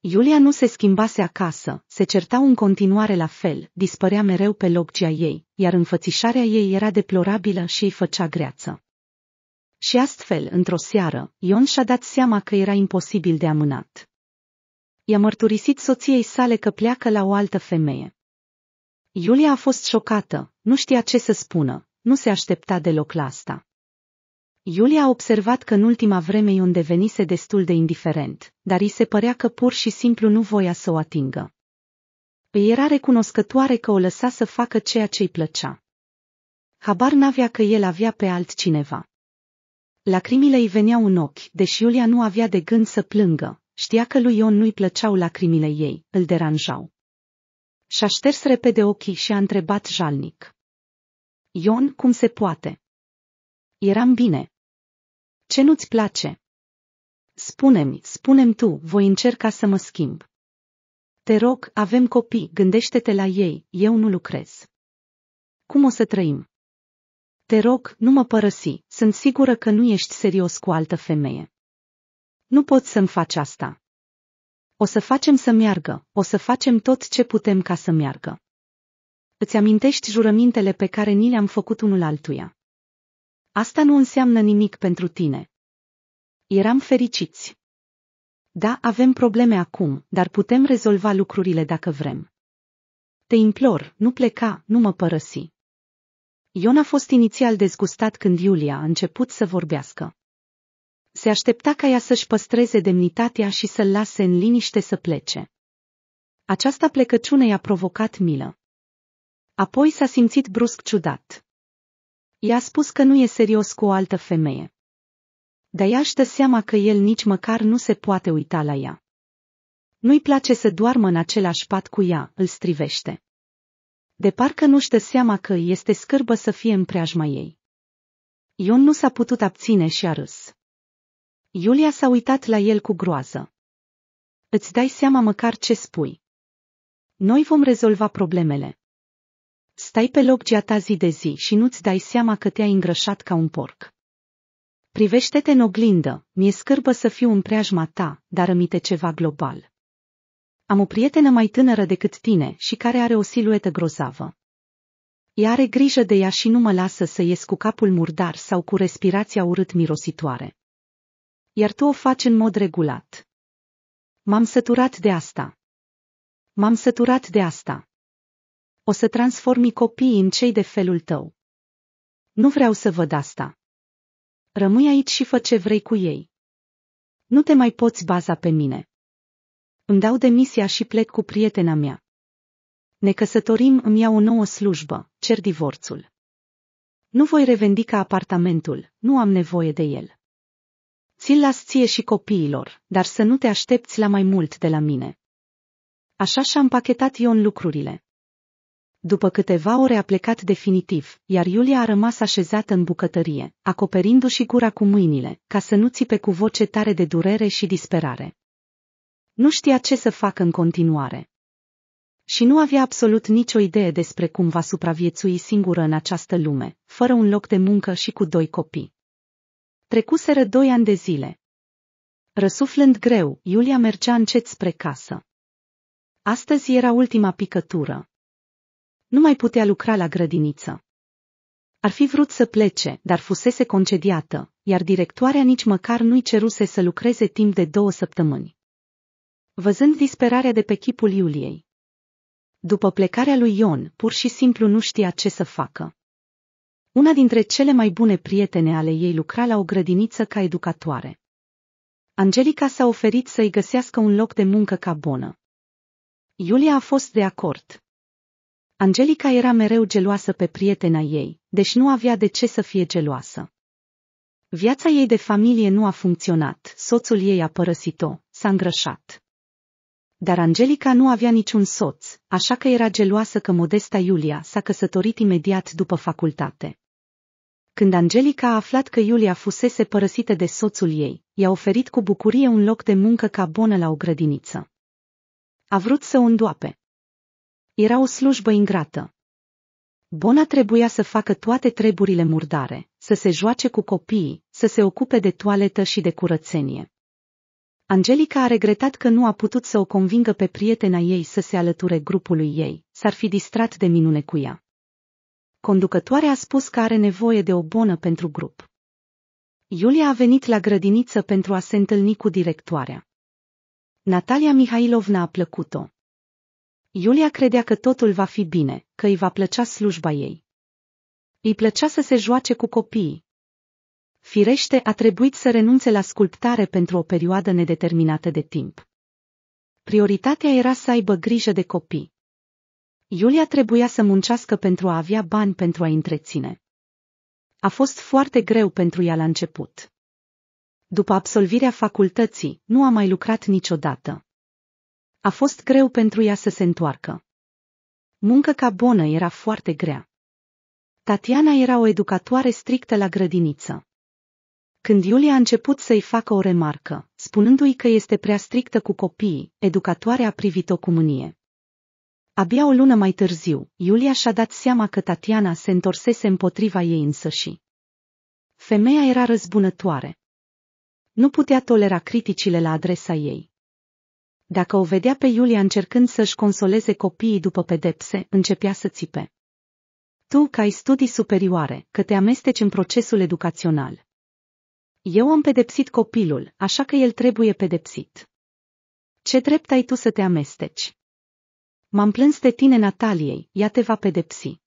Iulia nu se schimbase acasă, se certau în continuare la fel, dispărea mereu pe loggia ei, iar înfățișarea ei era deplorabilă și îi făcea greață. Și astfel, într-o seară, Ion și-a dat seama că era imposibil de amânat. I-a mărturisit soției sale că pleacă la o altă femeie. Iulia a fost șocată, nu știa ce să spună, nu se aștepta deloc la asta. Iulia a observat că în ultima vreme Ion devenise destul de indiferent, dar îi se părea că pur și simplu nu voia să o atingă. Îi era recunoscătoare că o lăsa să facă ceea ce îi plăcea. Habar n-avea că el avea pe altcineva. Lacrimile îi veneau în ochi, deși Iulia nu avea de gând să plângă, știa că lui Ion nu-i plăceau lacrimile ei, îl deranjau. Și-a șters repede ochii și a întrebat jalnic. Ion, cum se poate? Eram bine, ce nu-ți place? Spune-mi, spune-mi tu, voi încerca să mă schimb. Te rog, avem copii, gândește-te la ei, eu nu lucrez. Cum o să trăim? Te rog, nu mă părăsi, sunt sigură că nu ești serios cu altă femeie. Nu pot să-mi faci asta. O să facem să meargă, o să facem tot ce putem ca să meargă. Îți amintești jurămintele pe care ni le-am făcut unul altuia. Asta nu înseamnă nimic pentru tine. Eram fericiți. Da, avem probleme acum, dar putem rezolva lucrurile dacă vrem. Te implor, nu pleca, nu mă părăsi. Ion a fost inițial dezgustat când Iulia a început să vorbească. Se aștepta ca ea să-și păstreze demnitatea și să-l lase în liniște să plece. Această plecăciune i-a provocat milă. Apoi s-a simțit brusc ciudat. I-a spus că nu e serios cu o altă femeie. Dar ea își dă seama că el nici măcar nu se poate uita la ea. Nu-i place să doarmă în același pat cu ea, îl strivește. De parcă nu-și dă seama că este scârbă să fie în preajma ei. Ion nu s-a putut abține și a râs. Iulia s-a uitat la el cu groază. Îți dai seama măcar ce spui. Noi vom rezolva problemele. Stai pe loggia ta zi de zi și nu-ți dai seama că te-ai îngrășat ca un porc. Privește-te în oglindă, mi-e scârbă să fiu în preajma ta, dar rămite ceva global. Am o prietenă mai tânără decât tine și care are o siluetă grozavă. Ea are grijă de ea și nu mă lasă să ies cu capul murdar sau cu respirația urât-mirositoare. Iar tu o faci în mod regulat. M-am săturat de asta. M-am săturat de asta. O să transformi copiii în cei de felul tău. Nu vreau să văd asta. Rămâi aici și fă ce vrei cu ei. Nu te mai poți baza pe mine. Îmi dau demisia și plec cu prietena mea. Ne căsătorim, îmi iau o nouă slujbă, cer divorțul. Nu voi revendica apartamentul, nu am nevoie de el. Ți-l las ție și copiilor, dar să nu te aștepți la mai mult de la mine. Așa și-am pachetat Ion lucrurile. După câteva ore a plecat definitiv, iar Iulia a rămas așezată în bucătărie, acoperindu-și gura cu mâinile, ca să nu țipe cu voce tare de durere și disperare. Nu știa ce să facă în continuare. Și nu avea absolut nicio idee despre cum va supraviețui singură în această lume, fără un loc de muncă și cu doi copii. Trecuseră doi ani de zile. Răsuflând greu, Iulia mergea încet spre casă. Astăzi era ultima picătură, nu mai putea lucra la grădiniță. Ar fi vrut să plece, dar fusese concediată, iar directoarea nici măcar nu-i ceruse să lucreze timp de două săptămâni. Văzând disperarea de pe chipul Iuliei, după plecarea lui Ion, pur și simplu nu știa ce să facă. Una dintre cele mai bune prietene ale ei lucra la o grădiniță ca educatoare. Angelica s-a oferit să-i găsească un loc de muncă ca bonă. Iulia a fost de acord. Angelica era mereu geloasă pe prietena ei, deși nu avea de ce să fie geloasă. Viața ei de familie nu a funcționat, soțul ei a părăsit-o, s-a îngrășat. Dar Angelica nu avea niciun soț, așa că era geloasă că modesta Iulia s-a căsătorit imediat după facultate. Când Angelica a aflat că Iulia fusese părăsită de soțul ei, i-a oferit cu bucurie un loc de muncă ca bonă la o grădiniță. A vrut să o îndoape. Era o slujbă ingrată. Bona trebuia să facă toate treburile murdare, să se joace cu copiii, să se ocupe de toaletă și de curățenie. Angelica a regretat că nu a putut să o convingă pe prietena ei să se alăture grupului ei, s-ar fi distrat de minune cu ea. Conducătoarea a spus că are nevoie de o bonă pentru grup. Iulia a venit la grădiniță pentru a se întâlni cu directoarea. Natalia Mihailovna a plăcut-o, Iulia credea că totul va fi bine, că îi va plăcea slujba ei. Îi plăcea să se joace cu copiii. Firește a trebuit să renunțe la sculptare pentru o perioadă nedeterminată de timp. Prioritatea era să aibă grijă de copii. Iulia trebuia să muncească pentru a avea bani pentru a întreține. A fost foarte greu pentru ea la început. După absolvirea facultății, nu a mai lucrat niciodată. A fost greu pentru ea să se întoarcă. Muncă ca bonă era foarte grea. Tatiana era o educatoare strictă la grădiniță. Când Iulia a început să-i facă o remarcă, spunându-i că este prea strictă cu copiii, educatoarea a privit-o cu mânie. Abia o lună mai târziu, Iulia și-a dat seama că Tatiana se întorsese împotriva ei însăși. Femeia era răzbunătoare. Nu putea tolera criticile la adresa ei. Dacă o vedea pe Iulia încercând să-și consoleze copiii după pedepse, începea să țipe. Tu, că ai studii superioare, că te amesteci în procesul educațional. Eu am pedepsit copilul, așa că el trebuie pedepsit. Ce drept ai tu să te amesteci? M-am plâns de tine, Nataliei, ea te va pedepsi.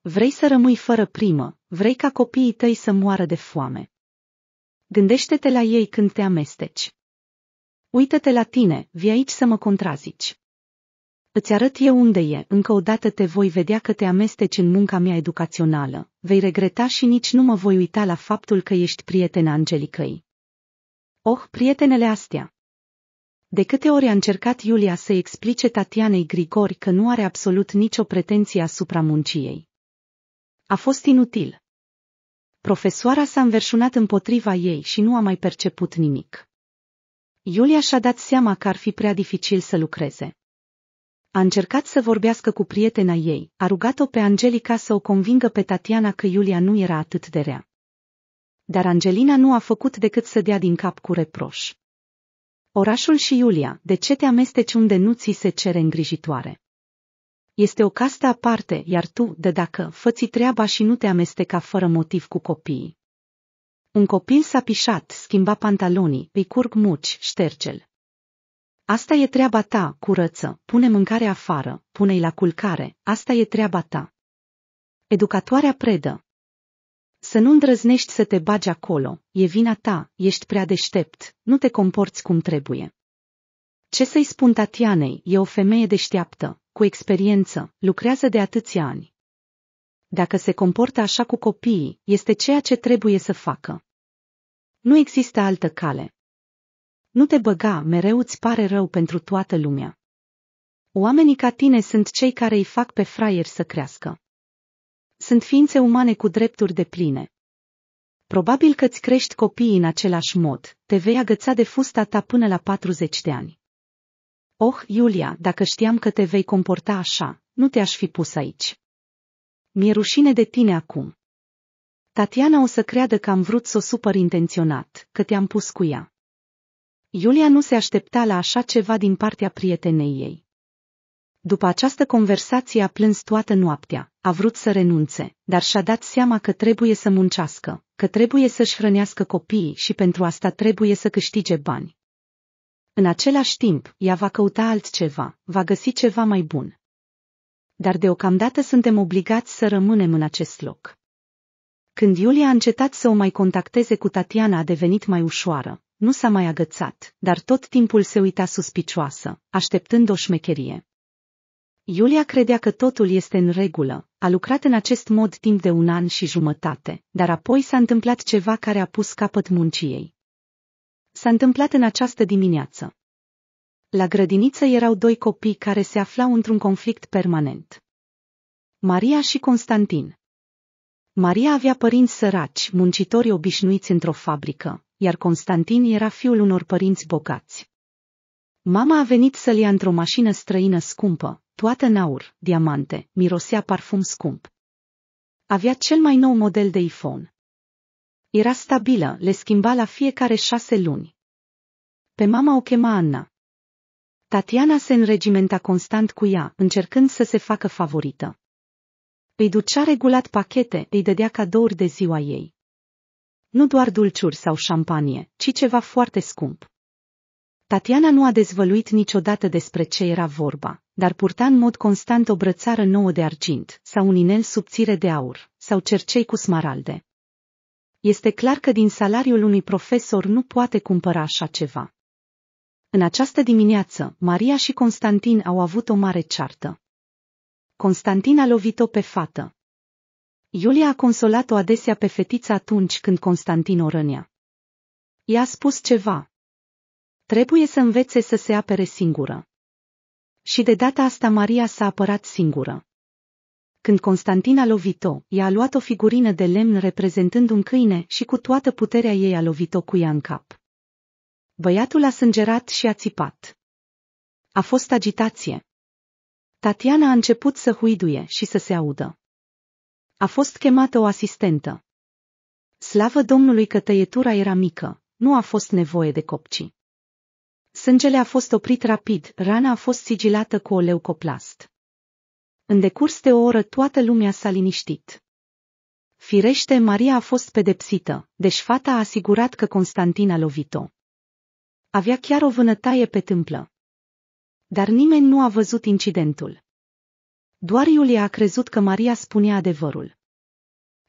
Vrei să rămâi fără primă, vrei ca copiii tăi să moară de foame. Gândește-te la ei când te amesteci. Uită-te la tine, vii aici să mă contrazici. Îți arăt eu unde e, încă o dată te voi vedea că te amesteci în munca mea educațională, vei regreta și nici nu mă voi uita la faptul că ești prietena Angelicăi. Oh, prietenele astea! De câte ori a încercat Iulia să explice Tatianei Grigori că nu are absolut nicio pretenție asupra munciei. A fost inutil. Profesoara s-a înverșunat împotriva ei și nu a mai perceput nimic. Iulia și-a dat seama că ar fi prea dificil să lucreze. A încercat să vorbească cu prietena ei, a rugat-o pe Angelica să o convingă pe Tatiana că Iulia nu era atât de rea. Dar Angelina nu a făcut decât să dea din cap cu reproș. Orașul și Iulia, de ce te amesteci unde nu ți se cere îngrijitoare? Este o castă aparte, iar tu, de dacă, făți treaba și nu te amesteca fără motiv cu copiii. Un copil s-a pișat, schimba pantalonii, îi curg muci, ștergel. Asta e treaba ta, curăță, pune mâncare afară, pune-i la culcare, asta e treaba ta. Educatoarea predă. Să nu îndrăznești să te bagi acolo, e vina ta, ești prea deștept, nu te comporți cum trebuie. Ce să-i spun Tatianei, e o femeie deșteaptă, cu experiență, lucrează de atâția ani. Dacă se comportă așa cu copiii, este ceea ce trebuie să facă. Nu există altă cale. Nu te băga, mereu îți pare rău pentru toată lumea. Oamenii ca tine sunt cei care îi fac pe fraieri să crească. Sunt ființe umane cu drepturi de pline. Probabil că îți crești copiii în același mod, te vei agăța de fusta ta până la 40 de ani. Oh, Iulia, dacă știam că te vei comporta așa, nu te-aș fi pus aici. Mi-e rușine de tine acum. Tatiana o să creadă că am vrut să o supăr intenționat, că te-am pus cu ea. Iulia nu se aștepta la așa ceva din partea prietenei ei. După această conversație a plâns toată noaptea, a vrut să renunțe, dar și-a dat seama că trebuie să muncească, că trebuie să-și hrănească copiii și pentru asta trebuie să câștige bani. În același timp, ea va căuta altceva, va găsi ceva mai bun. Dar deocamdată suntem obligați să rămânem în acest loc. Când Iulia a încetat să o mai contacteze cu Tatiana a devenit mai ușoară, nu s-a mai agățat, dar tot timpul se uita suspicioasă, așteptând o șmecherie. Iulia credea că totul este în regulă, a lucrat în acest mod timp de un an și jumătate, dar apoi s-a întâmplat ceva care a pus capăt muncii ei. S-a întâmplat în această dimineață. La grădiniță erau doi copii care se aflau într-un conflict permanent. Maria și Constantin. Maria avea părinți săraci, muncitori obișnuiți într-o fabrică, iar Constantin era fiul unor părinți bogați. Mama a venit să-l ia într-o mașină străină scumpă, toată în aur, diamante, mirosea parfum scump. Avea cel mai nou model de iPhone. Era stabilă, le schimba la fiecare șase luni. Pe mama o chema Anna. Tatiana se înregimenta constant cu ea, încercând să se facă favorită. Îi ducea regulat pachete, îi dădea cadouri de ziua ei. Nu doar dulciuri sau șampanie, ci ceva foarte scump. Tatiana nu a dezvăluit niciodată despre ce era vorba, dar purta în mod constant o brățară nouă de argint sau un inel subțire de aur sau cercei cu smaralde. Este clar că din salariul unui profesor nu poate cumpăra așa ceva. În această dimineață, Maria și Constantin au avut o mare ceartă. Constantin a lovit-o pe fată. Iulia a consolat-o adesea pe fetiță atunci când Constantin o rănea. I-a spus ceva. Trebuie să învețe să se apere singură. Și de data asta Maria s-a apărat singură. Când Constantin a lovit-o, i a luat o figurină de lemn reprezentând un câine și cu toată puterea ei a lovit-o cu ea în cap. Băiatul a sângerat și a țipat. A fost agitație. Tatiana a început să huiduie și să se audă. A fost chemată o asistentă. Slavă Domnului că tăietura era mică, nu a fost nevoie de copci. Sângele a fost oprit rapid, rana a fost sigilată cu o leucoplast. În decurs de o oră toată lumea s-a liniștit. Firește, Maria a fost pedepsită, deci fata a asigurat că Constantin a lovit-o. Avea chiar o vânătaie pe tâmplă. Dar nimeni nu a văzut incidentul. Doar Iulia a crezut că Maria spunea adevărul.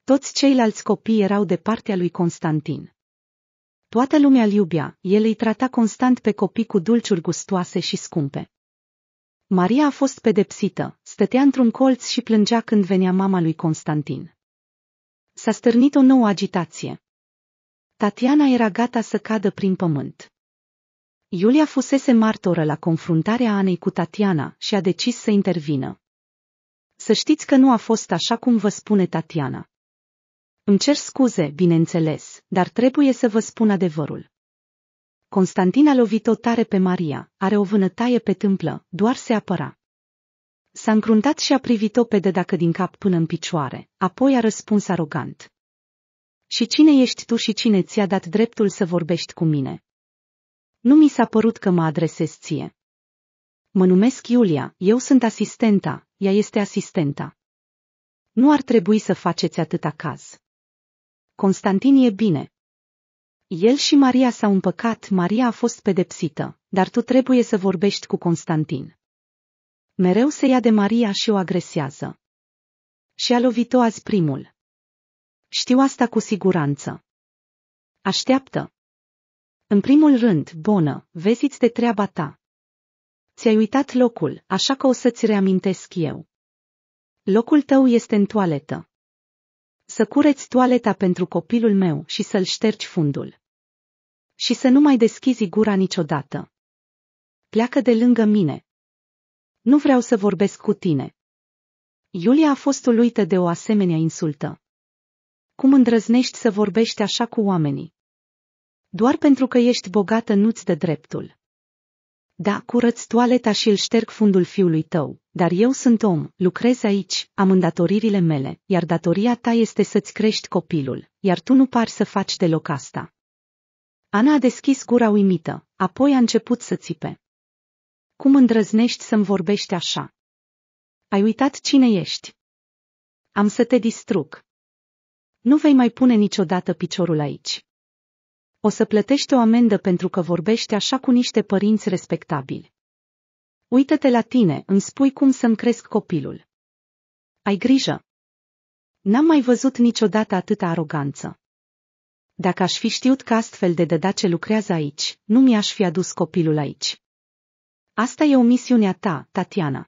Toți ceilalți copii erau de partea lui Constantin. Toată lumea îl iubea, el îi trata constant pe copii cu dulciuri gustoase și scumpe. Maria a fost pedepsită, stătea într-un colț și plângea când venea mama lui Constantin. S-a stârnit o nouă agitație. Tatiana era gata să cadă prin pământ. Iulia fusese martoră la confruntarea Anei cu Tatiana și a decis să intervină. Să știți că nu a fost așa cum vă spune Tatiana. Îmi cer scuze, bineînțeles, dar trebuie să vă spun adevărul. Constantin a lovit-o tare pe Maria, are o vânătaie pe tâmplă, doar se apăra. S-a încruntat și a privit-o pe de dacă din cap până în picioare, apoi a răspuns arogant. Și cine ești tu și cine ți-a dat dreptul să vorbești cu mine? Nu mi s-a părut că mă adresez ție. Mă numesc Iulia, eu sunt asistenta, ea este asistenta. Nu ar trebui să faceți atâta caz. Constantin e bine. El și Maria s-au împăcat, Maria a fost pedepsită, dar tu trebuie să vorbești cu Constantin. Mereu se ia de Maria și o agresează. Și a lovit-o azi primul. Știu asta cu siguranță. Așteaptă. În primul rând, bună, vezi de treaba ta. Ți-ai uitat locul, așa că o să-ți reamintesc eu. Locul tău este în toaletă. Să cureți toaleta pentru copilul meu și să-l ștergi fundul. Și să nu mai deschizi gura niciodată. Pleacă de lângă mine. Nu vreau să vorbesc cu tine. Iulia a fost uluită de o asemenea insultă. Cum îndrăznești să vorbești așa cu oamenii? Doar pentru că ești bogată nu-ți dă dreptul. Da, curăț toaleta și îl șterg fundul fiului tău, dar eu sunt om, lucrez aici, am îndatoririle mele, iar datoria ta este să-ți crești copilul, iar tu nu pari să faci deloc asta. Ana a deschis gura uimită, apoi a început să țipe. Cum îndrăznești să-mi vorbești așa? Ai uitat cine ești? Am să te distrug. Nu vei mai pune niciodată piciorul aici o să plătești o amendă pentru că vorbești așa cu niște părinți respectabili. Uită-te la tine, îmi spui cum să-mi cresc copilul. Ai grijă. N-am mai văzut niciodată atâta aroganță. Dacă aș fi știut că astfel de dădace lucrează aici, nu mi-aș fi adus copilul aici. Asta e o a ta, Tatiana.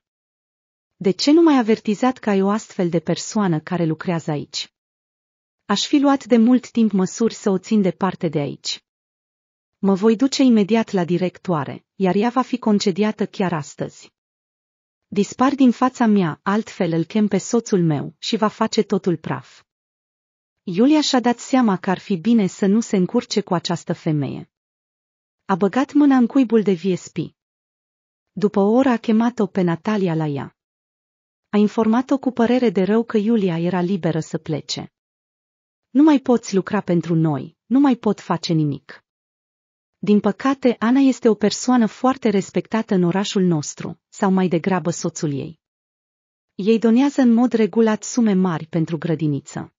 De ce nu m-ai avertizat că ai o astfel de persoană care lucrează aici? Aș fi luat de mult timp măsuri să o țin departe de aici. Mă voi duce imediat la directoare, iar ea va fi concediată chiar astăzi. Dispar din fața mea, altfel îl chem pe soțul meu și va face totul praf. Iulia și-a dat seama că ar fi bine să nu se încurce cu această femeie. A băgat mâna în cuibul de VSP. După o oră a chemat-o pe Natalia la ea. A informat-o cu părere de rău că Iulia era liberă să plece. Nu mai poți lucra pentru noi, nu mai pot face nimic. Din păcate, Ana este o persoană foarte respectată în orașul nostru, sau mai degrabă soțul ei. Ei donează în mod regulat sume mari pentru grădiniță.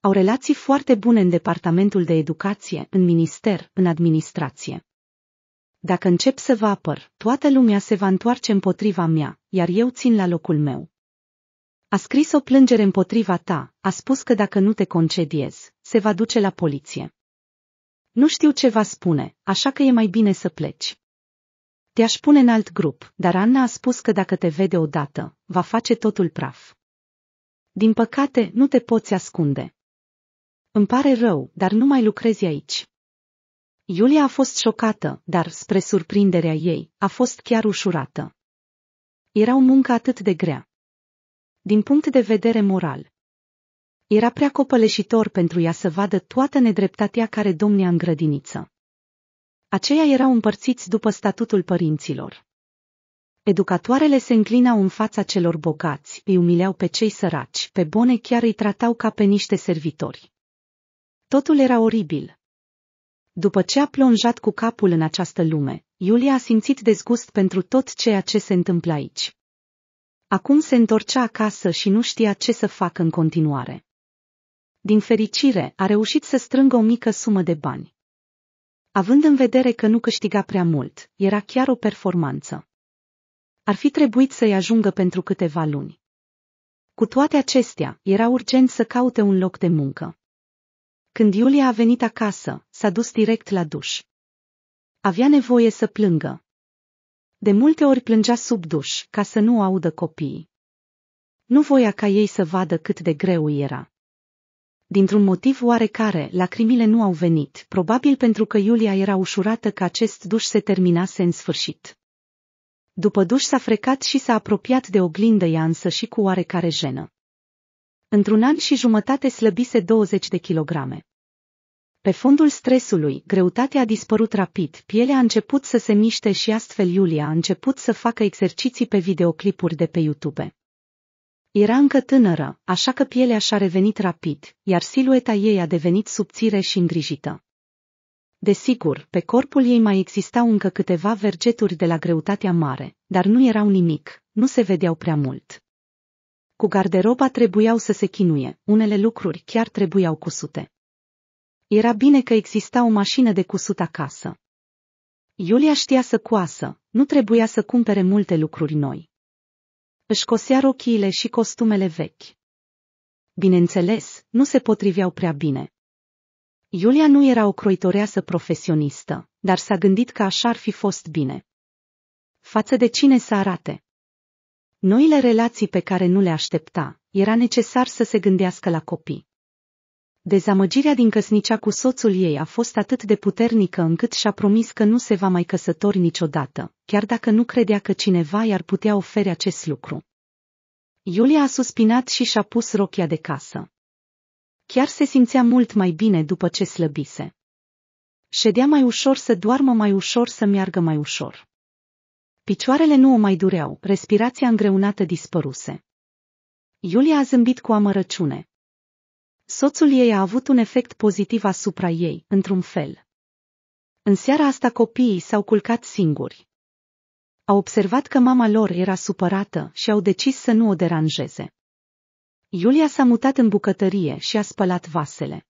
Au relații foarte bune în departamentul de educație, în minister, în administrație. Dacă încep să vă apăr, toată lumea se va întoarce împotriva mea, iar eu țin la locul meu. A scris o plângere împotriva ta, a spus că dacă nu te concediezi, se va duce la poliție. Nu știu ce va spune, așa că e mai bine să pleci. Te-aș pune în alt grup, dar Anna a spus că dacă te vede odată, va face totul praf. Din păcate, nu te poți ascunde. Îmi pare rău, dar nu mai lucrezi aici. Iulia a fost șocată, dar, spre surprinderea ei, a fost chiar ușurată. Era o muncă atât de grea din punct de vedere moral. Era prea copăleșitor pentru ea să vadă toată nedreptatea care domnea în grădiniță. Aceia erau împărțiți după statutul părinților. Educatoarele se înclinau în fața celor bogați, îi umileau pe cei săraci, pe bone chiar îi tratau ca pe niște servitori. Totul era oribil. După ce a plonjat cu capul în această lume, Iulia a simțit dezgust pentru tot ceea ce se întâmplă aici. Acum se întorcea acasă și nu știa ce să facă în continuare. Din fericire, a reușit să strângă o mică sumă de bani. Având în vedere că nu câștiga prea mult, era chiar o performanță. Ar fi trebuit să-i ajungă pentru câteva luni. Cu toate acestea, era urgent să caute un loc de muncă. Când Iulia a venit acasă, s-a dus direct la duș. Avea nevoie să plângă, de multe ori plângea sub duș, ca să nu audă copiii. Nu voia ca ei să vadă cât de greu era. Dintr-un motiv oarecare, lacrimile nu au venit, probabil pentru că Iulia era ușurată că acest duș se terminase în sfârșit. După duș s-a frecat și s-a apropiat de oglindă ea însă și cu oarecare jenă. Într-un an și jumătate slăbise 20 de kilograme. Pe fondul stresului, greutatea a dispărut rapid, pielea a început să se miște și astfel Iulia a început să facă exerciții pe videoclipuri de pe YouTube. Era încă tânără, așa că pielea și-a revenit rapid, iar silueta ei a devenit subțire și îngrijită. Desigur, pe corpul ei mai existau încă câteva vergeturi de la greutatea mare, dar nu erau nimic, nu se vedeau prea mult. Cu garderoba trebuiau să se chinuie, unele lucruri chiar trebuiau cusute. Era bine că exista o mașină de cusut acasă. Iulia știa să coasă, nu trebuia să cumpere multe lucruri noi. Își cosea rochiile și costumele vechi. Bineînțeles, nu se potriveau prea bine. Iulia nu era o croitoreasă profesionistă, dar s-a gândit că așa ar fi fost bine. Față de cine să arate? Noile relații pe care nu le aștepta, era necesar să se gândească la copii. Dezamăgirea din căsnicia cu soțul ei a fost atât de puternică încât și-a promis că nu se va mai căsători niciodată, chiar dacă nu credea că cineva i-ar putea oferi acest lucru. Iulia a suspinat și și-a pus rochia de casă. Chiar se simțea mult mai bine după ce slăbise. Ședea mai ușor să doarmă mai ușor să meargă mai ușor. Picioarele nu o mai dureau, respirația îngreunată dispăruse. Iulia a zâmbit cu amărăciune, Soțul ei a avut un efect pozitiv asupra ei, într-un fel. În seara asta copiii s-au culcat singuri. Au observat că mama lor era supărată și au decis să nu o deranjeze. Iulia s-a mutat în bucătărie și a spălat vasele.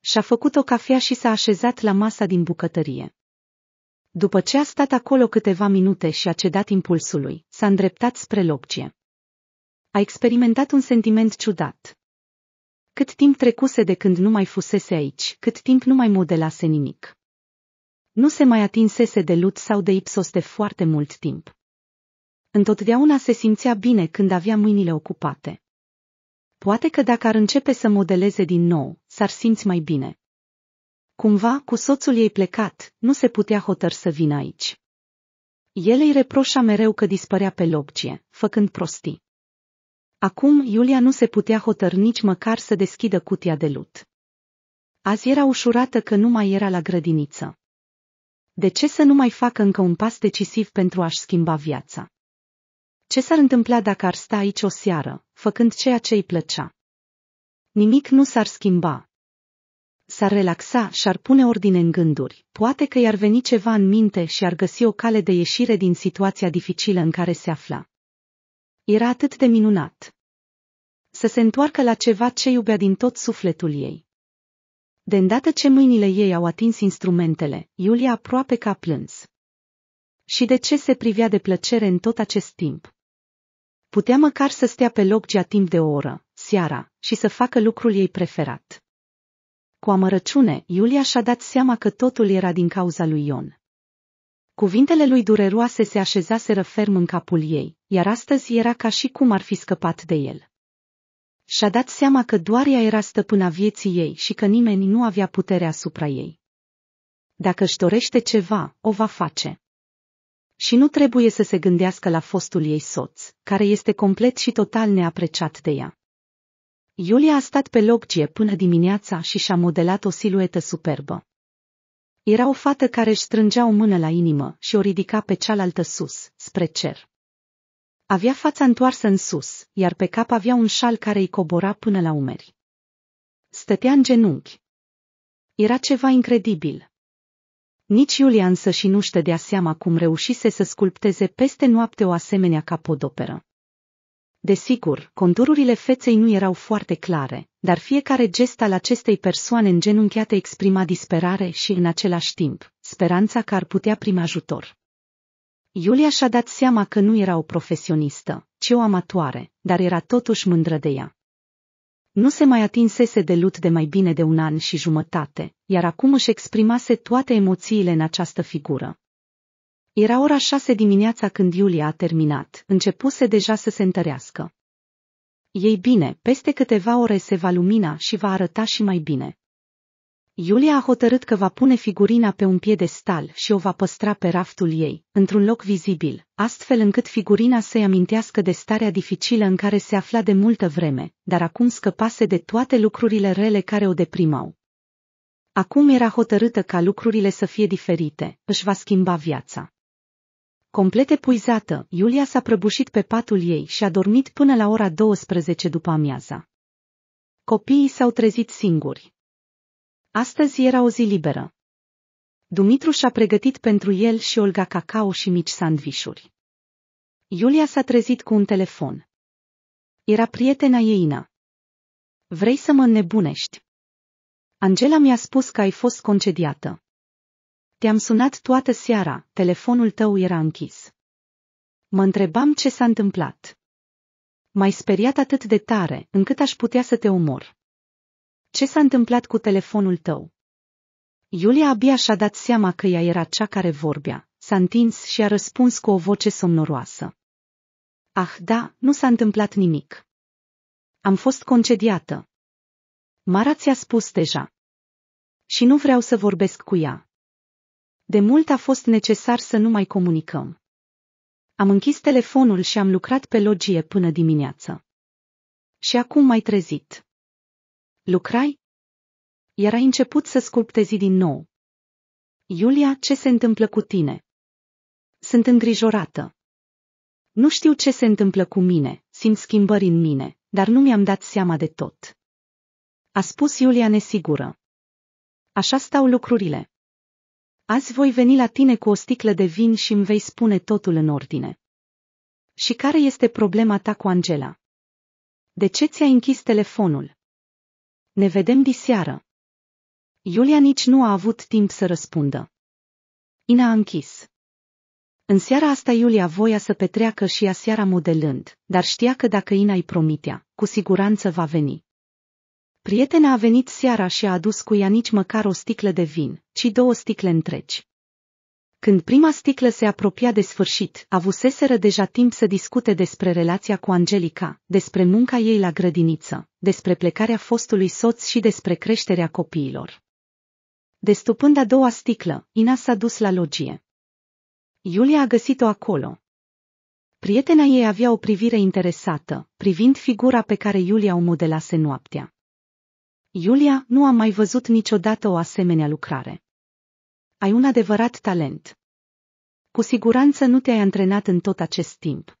Și-a făcut o cafea și s-a așezat la masa din bucătărie. După ce a stat acolo câteva minute și a cedat impulsului, s-a îndreptat spre locție. A experimentat un sentiment ciudat cât timp trecuse de când nu mai fusese aici, cât timp nu mai modelase nimic. Nu se mai atinsese de lut sau de ipsos de foarte mult timp. Întotdeauna se simțea bine când avea mâinile ocupate. Poate că dacă ar începe să modeleze din nou, s-ar simți mai bine. Cumva, cu soțul ei plecat, nu se putea hotăr să vină aici. El îi reproșa mereu că dispărea pe lobcie, făcând prostii. Acum Iulia nu se putea hotărni nici măcar să deschidă cutia de lut. Azi era ușurată că nu mai era la grădiniță. De ce să nu mai facă încă un pas decisiv pentru a-și schimba viața? Ce s-ar întâmpla dacă ar sta aici o seară, făcând ceea ce îi plăcea? Nimic nu s-ar schimba. S-ar relaxa și ar pune ordine în gânduri, poate că i-ar veni ceva în minte și ar găsi o cale de ieșire din situația dificilă în care se afla. Era atât de minunat să se întoarcă la ceva ce iubea din tot sufletul ei. De îndată ce mâinile ei au atins instrumentele, Iulia aproape că a plâns. Și de ce se privea de plăcere în tot acest timp? Putea măcar să stea pe loc gea timp de o oră, seara, și să facă lucrul ei preferat. Cu amărăciune, Iulia și-a dat seama că totul era din cauza lui Ion. Cuvintele lui dureroase se așezaseră ferm în capul ei, iar astăzi era ca și cum ar fi scăpat de el. Și-a dat seama că doar ea era stăpâna vieții ei și că nimeni nu avea putere asupra ei. Dacă își dorește ceva, o va face. Și nu trebuie să se gândească la fostul ei soț, care este complet și total neapreciat de ea. Iulia a stat pe loggie până dimineața și și-a modelat o siluetă superbă. Era o fată care își strângea o mână la inimă și o ridica pe cealaltă sus, spre cer. Avea fața întoarsă în sus, iar pe cap avea un șal care îi cobora până la umeri. Stătea în genunchi. Era ceva incredibil. Nici Iulia însă și nu ștădea seama cum reușise să sculpteze peste noapte o asemenea capodoperă. Desigur, contururile feței nu erau foarte clare, dar fiecare gest al acestei persoane îngenunchiate exprima disperare și, în același timp, speranța că ar putea primi ajutor. Iulia și-a dat seama că nu era o profesionistă, ci o amatoare, dar era totuși mândră de ea. Nu se mai atinsese de lut de mai bine de un an și jumătate, iar acum își exprimase toate emoțiile în această figură. Era ora șase dimineața când Iulia a terminat, începuse deja să se întărească. Ei bine, peste câteva ore se va lumina și va arăta și mai bine. Iulia a hotărât că va pune figurina pe un piedestal și o va păstra pe raftul ei, într-un loc vizibil, astfel încât figurina să-i amintească de starea dificilă în care se afla de multă vreme, dar acum scăpase de toate lucrurile rele care o deprimau. Acum era hotărâtă ca lucrurile să fie diferite, își va schimba viața. Complet epuizată, Iulia s-a prăbușit pe patul ei și a dormit până la ora 12 după amiaza. Copiii s-au trezit singuri. Astăzi era o zi liberă. Dumitru și-a pregătit pentru el și Olga cacao și mici sandvișuri. Iulia s-a trezit cu un telefon. Era prietena ei Ina. Vrei să mă nebunești? Angela mi-a spus că ai fost concediată. Te-am sunat toată seara, telefonul tău era închis. Mă întrebam ce s-a întâmplat. M-ai speriat atât de tare, încât aș putea să te omor. Ce s-a întâmplat cu telefonul tău? Iulia abia și-a dat seama că ea era cea care vorbea, s-a întins și a răspuns cu o voce somnoroasă. Ah, da, nu s-a întâmplat nimic. Am fost concediată. Mara ți-a spus deja. Și nu vreau să vorbesc cu ea. De mult a fost necesar să nu mai comunicăm. Am închis telefonul și am lucrat pe logie până dimineață. Și acum mai trezit. Lucrai? Iar ai început să sculptezi din nou. Iulia, ce se întâmplă cu tine? Sunt îngrijorată. Nu știu ce se întâmplă cu mine, simt schimbări în mine, dar nu mi-am dat seama de tot. A spus Iulia nesigură. Așa stau lucrurile. Azi voi veni la tine cu o sticlă de vin și îmi vei spune totul în ordine. Și care este problema ta cu Angela? De ce ți-ai închis telefonul? Ne vedem diseară. Iulia nici nu a avut timp să răspundă. Ina a închis. În seara asta Iulia voia să petreacă și ea seara modelând, dar știa că dacă Ina îi promitea, cu siguranță va veni. Prietena a venit seara și a adus cu ea nici măcar o sticlă de vin, ci două sticle întregi. Când prima sticlă se apropia de sfârșit, avuseseră deja timp să discute despre relația cu Angelica, despre munca ei la grădiniță, despre plecarea fostului soț și despre creșterea copiilor. Destupând a doua sticlă, Ina s-a dus la logie. Iulia a găsit-o acolo. Prietena ei avea o privire interesată, privind figura pe care Iulia o modelase noaptea. Iulia nu a mai văzut niciodată o asemenea lucrare. Ai un adevărat talent. Cu siguranță nu te-ai antrenat în tot acest timp.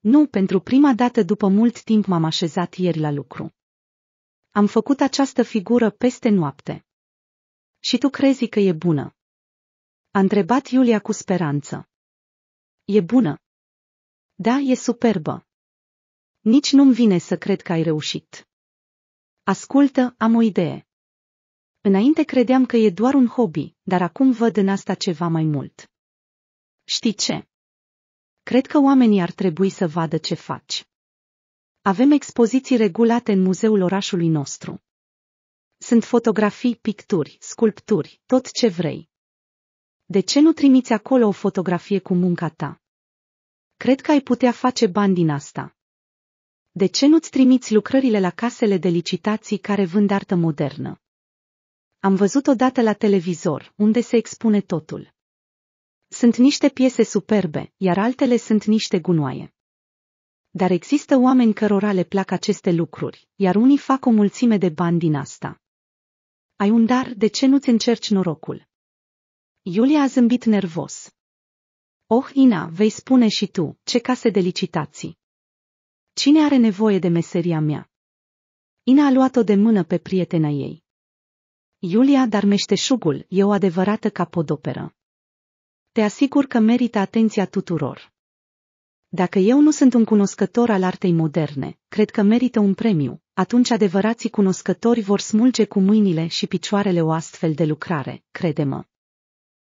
Nu, pentru prima dată după mult timp m-am așezat ieri la lucru. Am făcut această figură peste noapte. Și tu crezi că e bună? A întrebat Iulia cu speranță. E bună. Da, e superbă. Nici nu-mi vine să cred că ai reușit. Ascultă, am o idee. Înainte credeam că e doar un hobby, dar acum văd în asta ceva mai mult. Știi ce? Cred că oamenii ar trebui să vadă ce faci. Avem expoziții regulate în muzeul orașului nostru. Sunt fotografii, picturi, sculpturi, tot ce vrei. De ce nu trimiți acolo o fotografie cu munca ta? Cred că ai putea face bani din asta. De ce nu-ți trimiți lucrările la casele de licitații care vând artă modernă? Am văzut odată la televizor, unde se expune totul. Sunt niște piese superbe, iar altele sunt niște gunoaie. Dar există oameni cărora le plac aceste lucruri, iar unii fac o mulțime de bani din asta. Ai un dar, de ce nu-ți încerci norocul? Iulia a zâmbit nervos. Oh, Ina, vei spune și tu, ce case de licitații. Cine are nevoie de meseria mea? Ina a luat-o de mână pe prietena ei. Iulia dar meșteșugul e o adevărată capodoperă. Te asigur că merită atenția tuturor. Dacă eu nu sunt un cunoscător al artei moderne, cred că merită un premiu, atunci adevărații cunoscători vor smulge cu mâinile și picioarele o astfel de lucrare, crede-mă.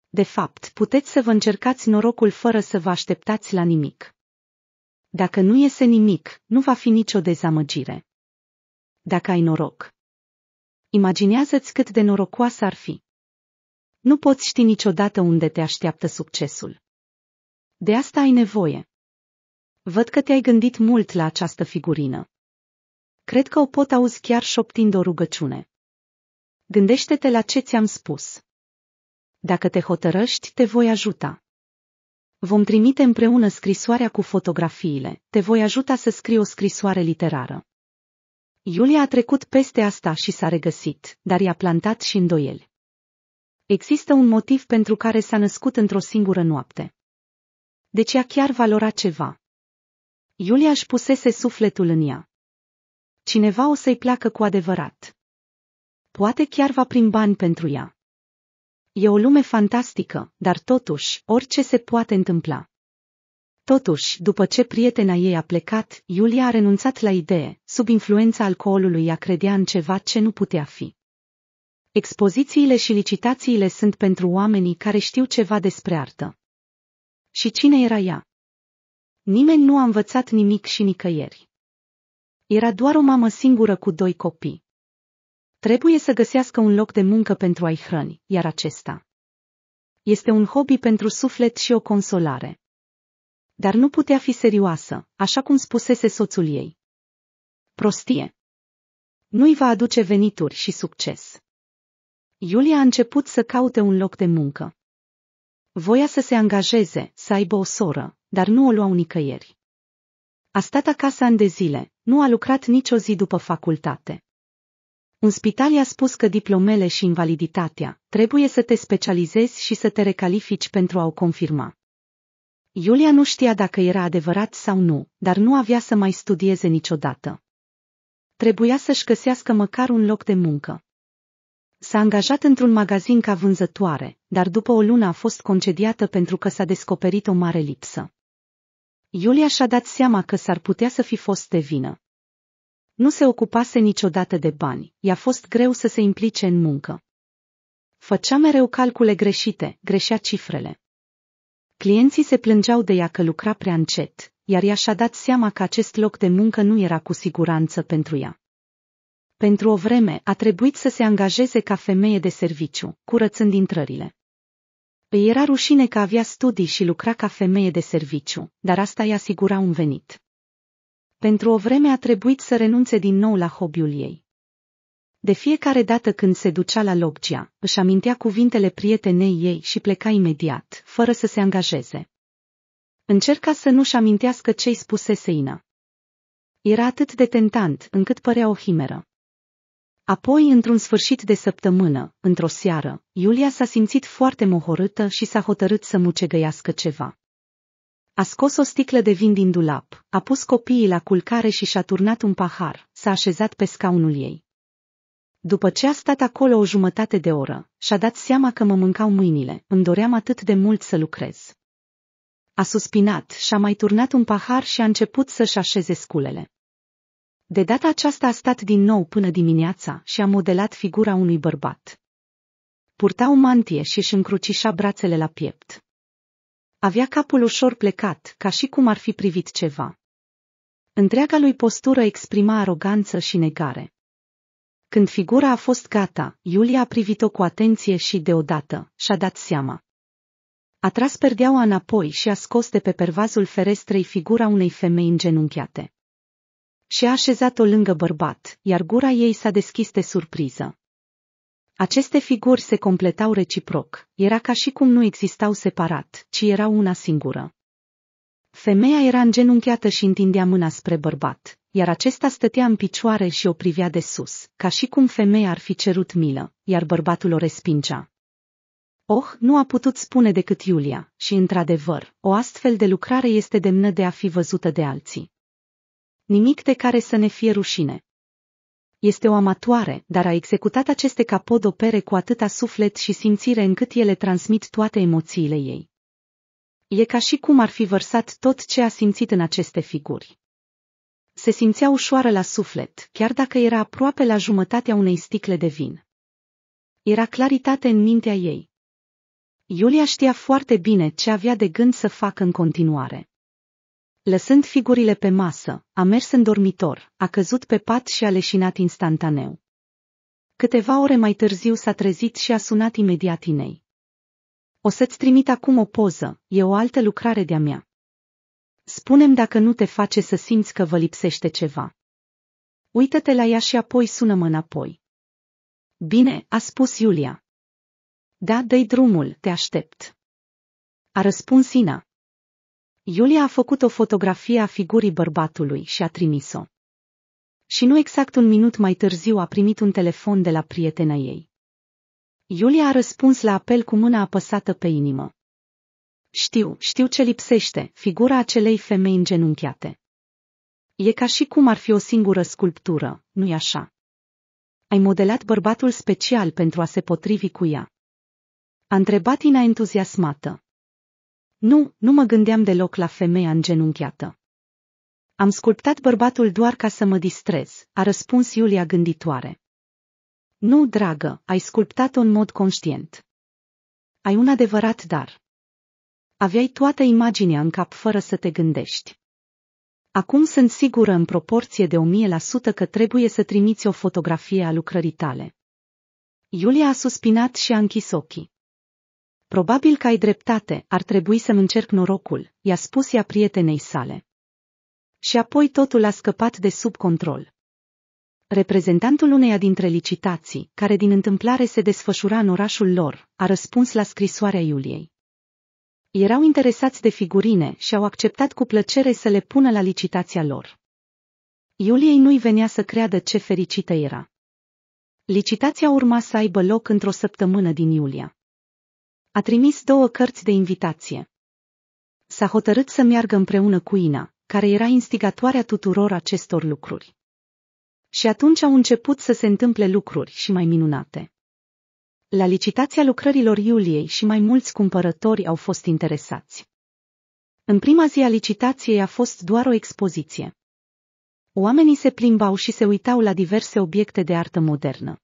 De fapt, puteți să vă încercați norocul fără să vă așteptați la nimic. Dacă nu iese nimic, nu va fi nicio dezamăgire. Dacă ai noroc, Imaginează-ți cât de norocoasă ar fi. Nu poți ști niciodată unde te așteaptă succesul. De asta ai nevoie. Văd că te-ai gândit mult la această figurină. Cred că o pot auzi chiar șoptind o rugăciune. Gândește-te la ce ți-am spus. Dacă te hotărăști, te voi ajuta. Vom trimite împreună scrisoarea cu fotografiile, te voi ajuta să scrii o scrisoare literară. Iulia a trecut peste asta și s-a regăsit, dar i-a plantat și îndoieli. Există un motiv pentru care s-a născut într-o singură noapte. Deci ea chiar valora ceva. Iulia își pusese sufletul în ea. Cineva o să-i placă cu adevărat. Poate chiar va prin bani pentru ea. E o lume fantastică, dar totuși, orice se poate întâmpla. Totuși, după ce prietena ei a plecat, Iulia a renunțat la idee, sub influența alcoolului a credea în ceva ce nu putea fi. Expozițiile și licitațiile sunt pentru oamenii care știu ceva despre artă. Și cine era ea? Nimeni nu a învățat nimic și nicăieri. Era doar o mamă singură cu doi copii. Trebuie să găsească un loc de muncă pentru a-i hrăni, iar acesta este un hobby pentru suflet și o consolare dar nu putea fi serioasă, așa cum spusese soțul ei. Prostie. Nu-i va aduce venituri și succes. Iulia a început să caute un loc de muncă. Voia să se angajeze, să aibă o soră, dar nu o luau nicăieri. A stat acasă ani de zile, nu a lucrat nicio zi după facultate. Un spital i-a spus că diplomele și invaliditatea trebuie să te specializezi și să te recalifici pentru a o confirma. Iulia nu știa dacă era adevărat sau nu, dar nu avea să mai studieze niciodată. Trebuia să-și găsească măcar un loc de muncă. S-a angajat într-un magazin ca vânzătoare, dar după o lună a fost concediată pentru că s-a descoperit o mare lipsă. Iulia și-a dat seama că s-ar putea să fi fost de vină. Nu se ocupase niciodată de bani, i-a fost greu să se implice în muncă. Făcea mereu calcule greșite, greșea cifrele. Clienții se plângeau de ea că lucra prea încet, iar ea și-a dat seama că acest loc de muncă nu era cu siguranță pentru ea. Pentru o vreme a trebuit să se angajeze ca femeie de serviciu, curățând intrările. Îi era rușine că avea studii și lucra ca femeie de serviciu, dar asta i-a asigura un venit. Pentru o vreme a trebuit să renunțe din nou la hobby-ul ei. De fiecare dată când se ducea la loggia, își amintea cuvintele prietenei ei și pleca imediat, fără să se angajeze. Încerca să nu-și amintească ce-i spusese Ina. Era atât de tentant, încât părea o himeră. Apoi, într-un sfârșit de săptămână, într-o seară, Iulia s-a simțit foarte mohorâtă și s-a hotărât să mucegăiască ceva. A scos o sticlă de vin din dulap, a pus copiii la culcare și și-a turnat un pahar, s-a așezat pe scaunul ei. După ce a stat acolo o jumătate de oră, și-a dat seama că mă mâncau mâinile, îmi doream atât de mult să lucrez. A suspinat și-a mai turnat un pahar și a început să-și așeze sculele. De data aceasta a stat din nou până dimineața și a modelat figura unui bărbat. Purta o mantie și își încrucișa brațele la piept. Avea capul ușor plecat, ca și cum ar fi privit ceva. Întreaga lui postură exprima aroganță și negare. Când figura a fost gata, Iulia a privit-o cu atenție și deodată și-a dat seama. A tras perdeaua înapoi și a scos de pe pervazul ferestrei figura unei femei îngenunchiate. Și a așezat-o lângă bărbat, iar gura ei s-a deschis de surpriză. Aceste figuri se completau reciproc, era ca și cum nu existau separat, ci erau una singură. Femeia era îngenunchiată și întindea mâna spre bărbat iar acesta stătea în picioare și o privea de sus, ca și cum femeia ar fi cerut milă, iar bărbatul o respingea. Oh, nu a putut spune decât Iulia, și într-adevăr, o astfel de lucrare este demnă de a fi văzută de alții. Nimic de care să ne fie rușine. Este o amatoare, dar a executat aceste capodopere cu atâta suflet și simțire încât ele transmit toate emoțiile ei. E ca și cum ar fi vărsat tot ce a simțit în aceste figuri se simțea ușoară la suflet, chiar dacă era aproape la jumătatea unei sticle de vin. Era claritate în mintea ei. Iulia știa foarte bine ce avea de gând să facă în continuare. Lăsând figurile pe masă, a mers în dormitor, a căzut pe pat și a leșinat instantaneu. Câteva ore mai târziu s-a trezit și a sunat imediat inei. O să-ți trimit acum o poză, e o altă lucrare de-a mea. Spunem dacă nu te face să simți că vă lipsește ceva. Uită-te la ea și apoi sună-mă înapoi. Bine, a spus Iulia. Da, dă drumul, te aștept. A răspuns Ina. Iulia a făcut o fotografie a figurii bărbatului și a trimis-o. Și nu exact un minut mai târziu a primit un telefon de la prietena ei. Iulia a răspuns la apel cu mâna apăsată pe inimă. Știu, știu ce lipsește, figura acelei femei îngenunchiate. E ca și cum ar fi o singură sculptură, nu-i așa? Ai modelat bărbatul special pentru a se potrivi cu ea. A întrebat Ina entuziasmată. Nu, nu mă gândeam deloc la femeia îngenunchiată. Am sculptat bărbatul doar ca să mă distrez, a răspuns Iulia gânditoare. Nu, dragă, ai sculptat-o în mod conștient. Ai un adevărat dar. Aveai toată imaginea în cap fără să te gândești. Acum sunt sigură în proporție de 1000% că trebuie să trimiți o fotografie a lucrării tale. Iulia a suspinat și a închis ochii. Probabil că ai dreptate, ar trebui să-mi încerc norocul, i-a spus ea prietenei sale. Și apoi totul a scăpat de sub control. Reprezentantul uneia dintre licitații, care din întâmplare se desfășura în orașul lor, a răspuns la scrisoarea Iuliei erau interesați de figurine și au acceptat cu plăcere să le pună la licitația lor. Iuliei nu-i venea să creadă ce fericită era. Licitația urma să aibă loc într-o săptămână din Iulia. A trimis două cărți de invitație. S-a hotărât să meargă împreună cu Ina, care era instigatoarea tuturor acestor lucruri. Și atunci au început să se întâmple lucruri și mai minunate. La licitația lucrărilor iuliei și mai mulți cumpărători au fost interesați. În prima zi a licitației a fost doar o expoziție. Oamenii se plimbau și se uitau la diverse obiecte de artă modernă.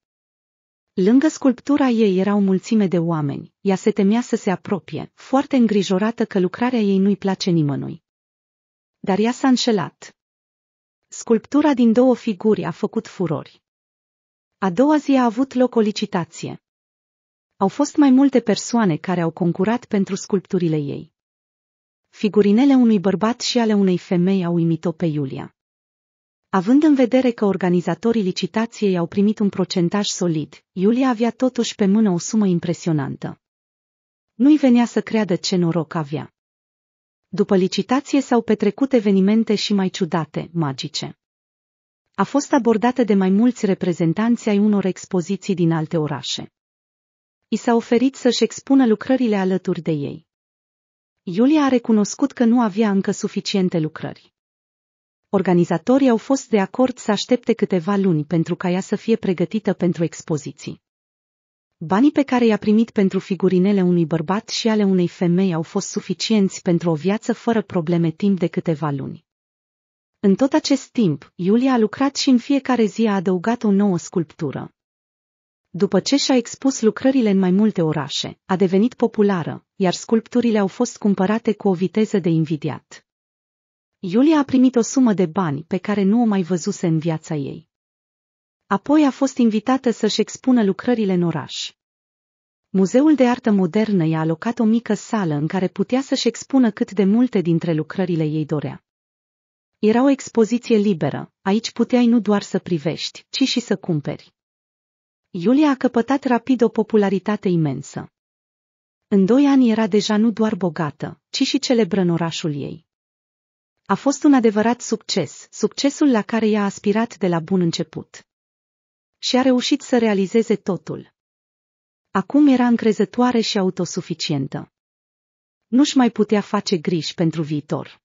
Lângă sculptura ei era o mulțime de oameni, ea se temea să se apropie, foarte îngrijorată că lucrarea ei nu-i place nimănui. Dar ea s-a înșelat. Sculptura din două figuri a făcut furori. A doua zi a avut loc o licitație. Au fost mai multe persoane care au concurat pentru sculpturile ei. Figurinele unui bărbat și ale unei femei au imit o pe Iulia. Având în vedere că organizatorii licitației au primit un procentaj solid, Iulia avea totuși pe mână o sumă impresionantă. Nu-i venea să creadă ce noroc avea. După licitație s-au petrecut evenimente și mai ciudate, magice. A fost abordată de mai mulți reprezentanți ai unor expoziții din alte orașe i s-a oferit să-și expună lucrările alături de ei. Iulia a recunoscut că nu avea încă suficiente lucrări. Organizatorii au fost de acord să aștepte câteva luni pentru ca ea să fie pregătită pentru expoziții. Banii pe care i-a primit pentru figurinele unui bărbat și ale unei femei au fost suficienți pentru o viață fără probleme timp de câteva luni. În tot acest timp, Iulia a lucrat și în fiecare zi a adăugat o nouă sculptură. După ce și-a expus lucrările în mai multe orașe, a devenit populară, iar sculpturile au fost cumpărate cu o viteză de invidiat. Iulia a primit o sumă de bani pe care nu o mai văzuse în viața ei. Apoi a fost invitată să-și expună lucrările în oraș. Muzeul de Artă Modernă i-a alocat o mică sală în care putea să-și expună cât de multe dintre lucrările ei dorea. Era o expoziție liberă, aici puteai nu doar să privești, ci și să cumperi. Iulia a căpătat rapid o popularitate imensă. În doi ani era deja nu doar bogată, ci și celebră în orașul ei. A fost un adevărat succes, succesul la care i-a aspirat de la bun început. Și a reușit să realizeze totul. Acum era încrezătoare și autosuficientă. Nu-și mai putea face griji pentru viitor.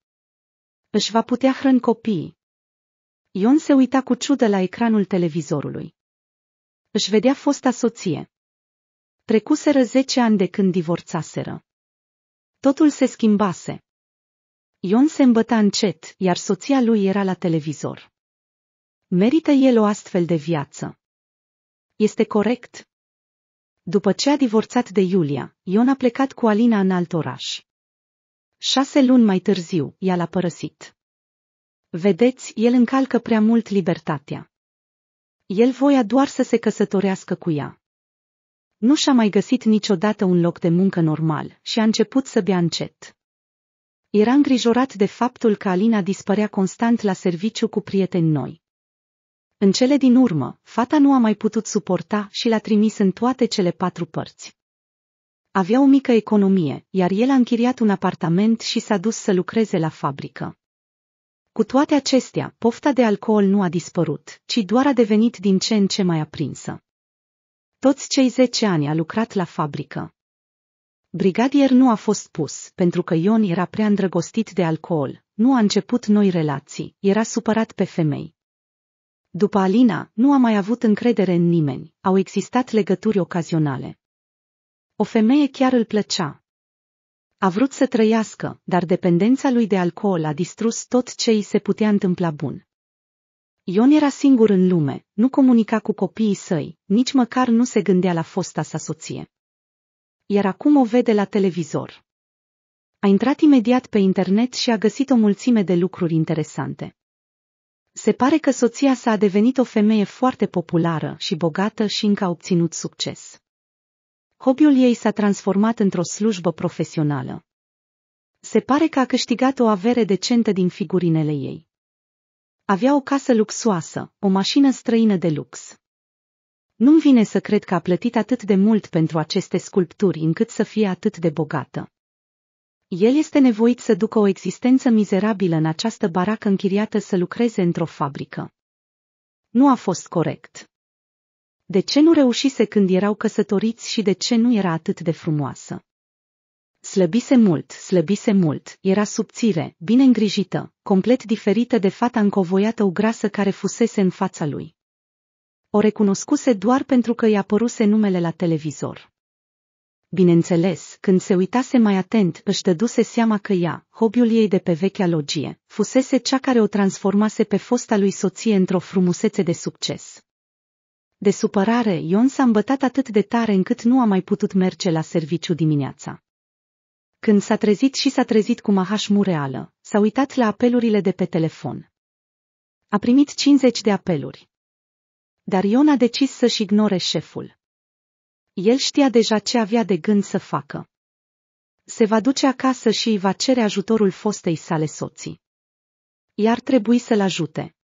Își va putea hrăni copiii. Ion se uita cu ciudă la ecranul televizorului își vedea fosta soție. Trecuseră zece ani de când divorțaseră. Totul se schimbase. Ion se îmbăta încet, iar soția lui era la televizor. Merită el o astfel de viață. Este corect? După ce a divorțat de Iulia, Ion a plecat cu Alina în alt oraș. Șase luni mai târziu, ea l-a părăsit. Vedeți, el încalcă prea mult libertatea el voia doar să se căsătorească cu ea. Nu și-a mai găsit niciodată un loc de muncă normal și a început să bea încet. Era îngrijorat de faptul că Alina dispărea constant la serviciu cu prieteni noi. În cele din urmă, fata nu a mai putut suporta și l-a trimis în toate cele patru părți. Avea o mică economie, iar el a închiriat un apartament și s-a dus să lucreze la fabrică. Cu toate acestea, pofta de alcool nu a dispărut, ci doar a devenit din ce în ce mai aprinsă. Toți cei zece ani a lucrat la fabrică. Brigadier nu a fost pus, pentru că Ion era prea îndrăgostit de alcool, nu a început noi relații, era supărat pe femei. După Alina, nu a mai avut încredere în nimeni, au existat legături ocazionale. O femeie chiar îl plăcea, a vrut să trăiască, dar dependența lui de alcool a distrus tot ce îi se putea întâmpla bun. Ion era singur în lume, nu comunica cu copiii săi, nici măcar nu se gândea la fosta sa soție. Iar acum o vede la televizor. A intrat imediat pe internet și a găsit o mulțime de lucruri interesante. Se pare că soția sa a devenit o femeie foarte populară și bogată și încă a obținut succes. Hobby-ul ei s-a transformat într-o slujbă profesională. Se pare că a câștigat o avere decentă din figurinele ei. Avea o casă luxoasă, o mașină străină de lux. Nu-mi vine să cred că a plătit atât de mult pentru aceste sculpturi încât să fie atât de bogată. El este nevoit să ducă o existență mizerabilă în această baracă închiriată să lucreze într-o fabrică. Nu a fost corect. De ce nu reușise când erau căsătoriți și de ce nu era atât de frumoasă? Slăbise mult, slăbise mult, era subțire, bine îngrijită, complet diferită de fata încovoiată grasă care fusese în fața lui. O recunoscuse doar pentru că i-a păruse numele la televizor. Bineînțeles, când se uitase mai atent, își dăduse seama că ea, hobiul ei de pe vechea logie, fusese cea care o transformase pe fosta lui soție într-o frumusețe de succes. De supărare, Ion s-a îmbătat atât de tare încât nu a mai putut merge la serviciu dimineața. Când s-a trezit și s-a trezit cu mahaș mureală, s-a uitat la apelurile de pe telefon. A primit 50 de apeluri. Dar Ion a decis să-și ignore șeful. El știa deja ce avea de gând să facă. Se va duce acasă și îi va cere ajutorul fostei sale soții. Iar trebui să-l ajute.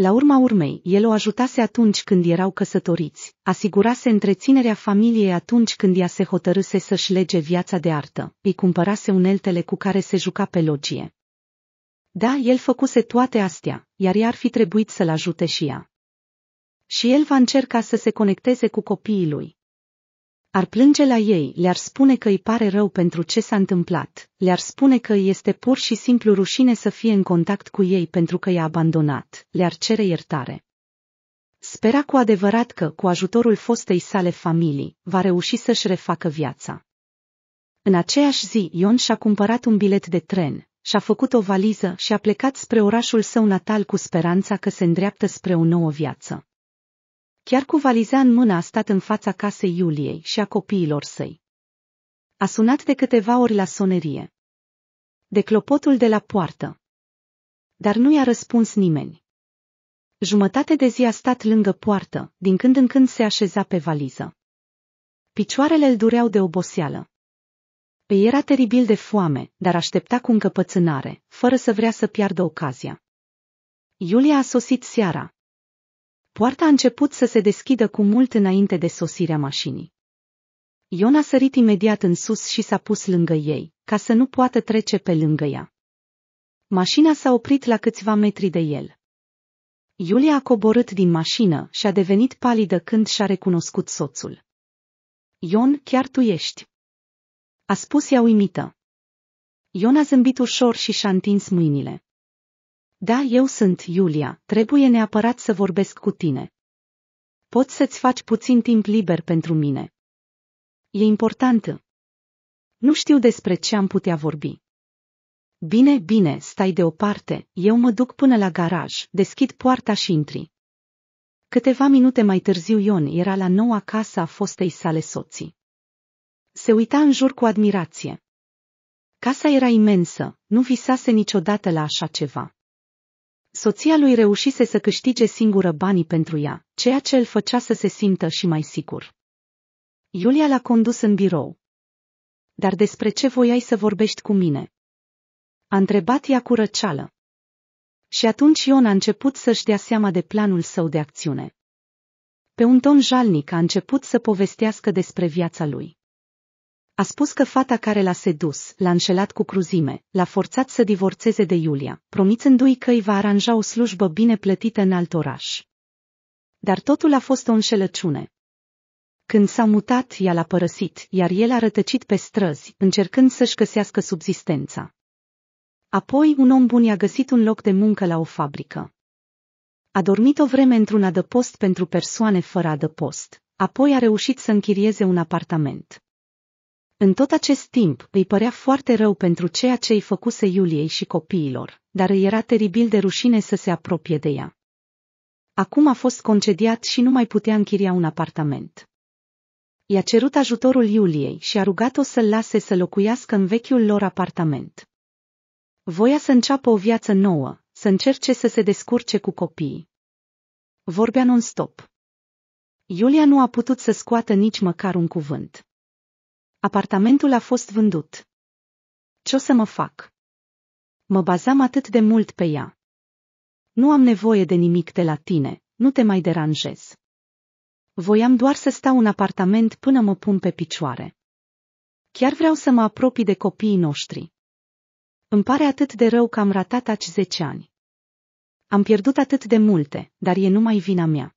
La urma urmei, el o ajutase atunci când erau căsătoriți, asigurase întreținerea familiei atunci când ea se hotărâse să-și lege viața de artă, îi cumpărase uneltele cu care se juca pe logie. Da, el făcuse toate astea, iar ea ar fi trebuit să-l ajute și ea. Și el va încerca să se conecteze cu copiii lui, ar plânge la ei, le-ar spune că îi pare rău pentru ce s-a întâmplat, le-ar spune că îi este pur și simplu rușine să fie în contact cu ei pentru că i-a abandonat, le-ar cere iertare. Spera cu adevărat că, cu ajutorul fostei sale familii, va reuși să-și refacă viața. În aceeași zi, Ion și-a cumpărat un bilet de tren, și-a făcut o valiză și a plecat spre orașul său natal cu speranța că se îndreaptă spre o nouă viață. Chiar cu valiza în mână a stat în fața casei Iuliei și a copiilor săi. A sunat de câteva ori la sonerie. De clopotul de la poartă. Dar nu i-a răspuns nimeni. Jumătate de zi a stat lângă poartă, din când în când se așeza pe valiză. Picioarele îl dureau de oboseală. Îi era teribil de foame, dar aștepta cu încăpățânare, fără să vrea să piardă ocazia. Iulia a sosit seara, Poarta a început să se deschidă cu mult înainte de sosirea mașinii. Ion a sărit imediat în sus și s-a pus lângă ei, ca să nu poată trece pe lângă ea. Mașina s-a oprit la câțiva metri de el. Iulia a coborât din mașină și a devenit palidă când și-a recunoscut soțul. Ion, chiar tu ești. A spus ea uimită. Ion a zâmbit ușor și și-a întins mâinile. Da, eu sunt Iulia, trebuie neapărat să vorbesc cu tine. Poți să-ți faci puțin timp liber pentru mine. E importantă. Nu știu despre ce am putea vorbi. Bine, bine, stai deoparte, eu mă duc până la garaj, deschid poarta și intri. Câteva minute mai târziu Ion era la noua casă a fostei sale soții. Se uita în jur cu admirație. Casa era imensă, nu visase niciodată la așa ceva. Soția lui reușise să câștige singură banii pentru ea, ceea ce îl făcea să se simtă și mai sigur. Iulia l-a condus în birou. Dar despre ce voiai să vorbești cu mine? A întrebat ea cu răceală. Și atunci Ion a început să-și dea seama de planul său de acțiune. Pe un ton jalnic a început să povestească despre viața lui. A spus că fata care l-a sedus, l-a înșelat cu cruzime, l-a forțat să divorțeze de Iulia, promițându-i că îi va aranja o slujbă bine plătită în alt oraș. Dar totul a fost o înșelăciune. Când s-a mutat, ea l-a părăsit, iar el a rătăcit pe străzi, încercând să-și găsească subzistența. Apoi un om bun i-a găsit un loc de muncă la o fabrică. A dormit o vreme într-un adăpost pentru persoane fără adăpost, apoi a reușit să închirieze un apartament. În tot acest timp, îi părea foarte rău pentru ceea ce îi făcuse Iuliei și copiilor, dar îi era teribil de rușine să se apropie de ea. Acum a fost concediat și nu mai putea închiria un apartament. I-a cerut ajutorul Iuliei și a rugat-o să-l lase să locuiască în vechiul lor apartament. Voia să înceapă o viață nouă, să încerce să se descurce cu copiii. Vorbea non-stop. Iulia nu a putut să scoată nici măcar un cuvânt. Apartamentul a fost vândut. Ce o să mă fac? Mă bazam atât de mult pe ea. Nu am nevoie de nimic de la tine, nu te mai deranjez. Voiam doar să stau în apartament până mă pun pe picioare. Chiar vreau să mă apropii de copiii noștri. Îmi pare atât de rău că am ratat aci zece ani. Am pierdut atât de multe, dar e numai vina mea.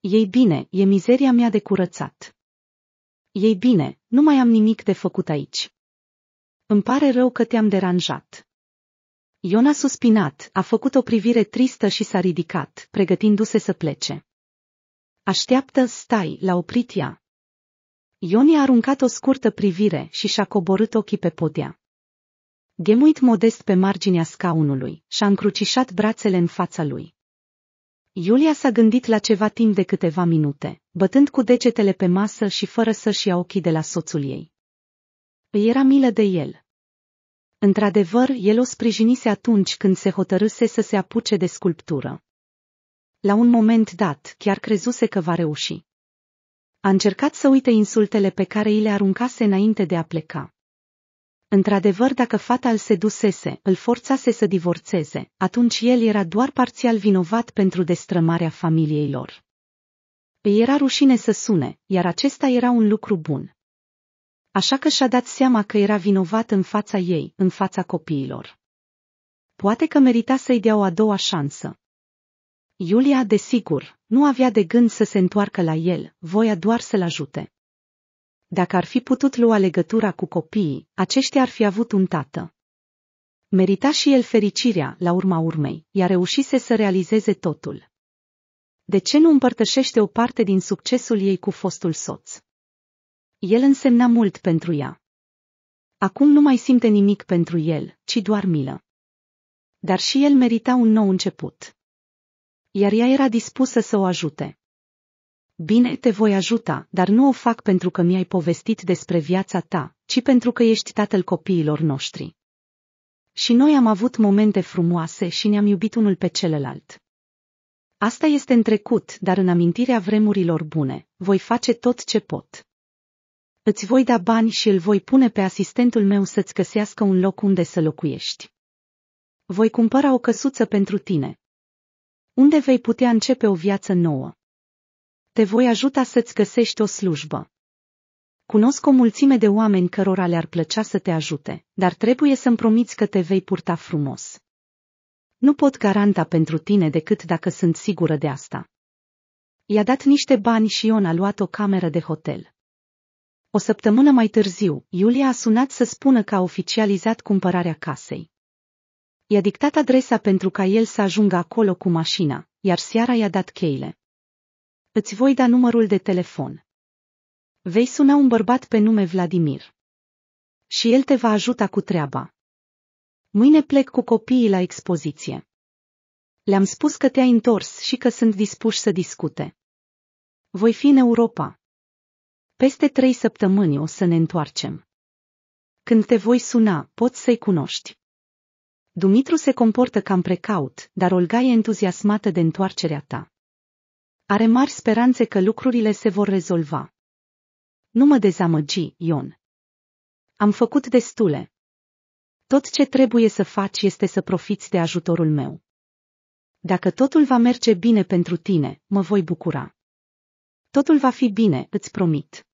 Ei bine, e mizeria mea de curățat. Ei bine, nu mai am nimic de făcut aici. Îmi pare rău că te-am deranjat. Ion a suspinat, a făcut o privire tristă și s-a ridicat, pregătindu-se să plece. Așteaptă, stai, l-a oprit ea. Ion i-a aruncat o scurtă privire și și-a coborât ochii pe podea. Gemuit modest pe marginea scaunului, și-a încrucișat brațele în fața lui. Iulia s-a gândit la ceva timp de câteva minute, bătând cu degetele pe masă și fără să-și ia ochii de la soțul ei. Îi era milă de el. Într-adevăr, el o sprijinise atunci când se hotărâse să se apuce de sculptură. La un moment dat, chiar crezuse că va reuși. A încercat să uite insultele pe care îi le aruncase înainte de a pleca. Într-adevăr, dacă fata îl sedusese, îl forțase să divorțeze, atunci el era doar parțial vinovat pentru destrămarea familiei lor. Îi era rușine să sune, iar acesta era un lucru bun. Așa că și-a dat seama că era vinovat în fața ei, în fața copiilor. Poate că merita să-i dea o a doua șansă. Iulia, desigur, nu avea de gând să se întoarcă la el, voia doar să-l ajute. Dacă ar fi putut lua legătura cu copiii, aceștia ar fi avut un tată. Merita și el fericirea, la urma urmei, iar reușise să realizeze totul de ce nu împărtășește o parte din succesul ei cu fostul soț? El însemna mult pentru ea. Acum nu mai simte nimic pentru el, ci doar milă. Dar și el merita un nou început. Iar ea era dispusă să o ajute. Bine, te voi ajuta, dar nu o fac pentru că mi-ai povestit despre viața ta, ci pentru că ești tatăl copiilor noștri. Și noi am avut momente frumoase și ne-am iubit unul pe celălalt. Asta este în trecut, dar în amintirea vremurilor bune, voi face tot ce pot. Îți voi da bani și îl voi pune pe asistentul meu să-ți găsească un loc unde să locuiești. Voi cumpăra o căsuță pentru tine. Unde vei putea începe o viață nouă? Te voi ajuta să-ți găsești o slujbă. Cunosc o mulțime de oameni cărora le-ar plăcea să te ajute, dar trebuie să-mi promiți că te vei purta frumos nu pot garanta pentru tine decât dacă sunt sigură de asta. I-a dat niște bani și Ion a luat o cameră de hotel. O săptămână mai târziu, Iulia a sunat să spună că a oficializat cumpărarea casei. I-a dictat adresa pentru ca el să ajungă acolo cu mașina, iar seara i-a dat cheile. Îți voi da numărul de telefon. Vei suna un bărbat pe nume Vladimir. Și el te va ajuta cu treaba. Mâine plec cu copiii la expoziție. Le-am spus că te-ai întors și că sunt dispuși să discute. Voi fi în Europa. Peste trei săptămâni o să ne întoarcem. Când te voi suna, poți să-i cunoști. Dumitru se comportă cam precaut, dar Olga e entuziasmată de întoarcerea ta. Are mari speranțe că lucrurile se vor rezolva. Nu mă dezamăgi, Ion. Am făcut destule. Tot ce trebuie să faci este să profiți de ajutorul meu. Dacă totul va merge bine pentru tine, mă voi bucura. Totul va fi bine, îți promit.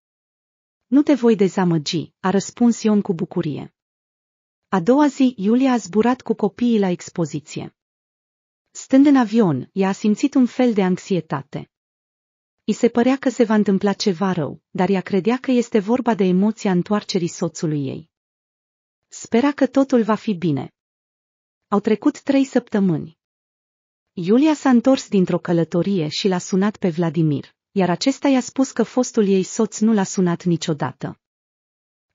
Nu te voi dezamăgi, a răspuns Ion cu bucurie. A doua zi, Iulia a zburat cu copiii la expoziție. Stând în avion, ea a simțit un fel de anxietate. I se părea că se va întâmpla ceva rău, dar ea credea că este vorba de emoția întoarcerii soțului ei spera că totul va fi bine. Au trecut trei săptămâni. Iulia s-a întors dintr-o călătorie și l-a sunat pe Vladimir, iar acesta i-a spus că fostul ei soț nu l-a sunat niciodată.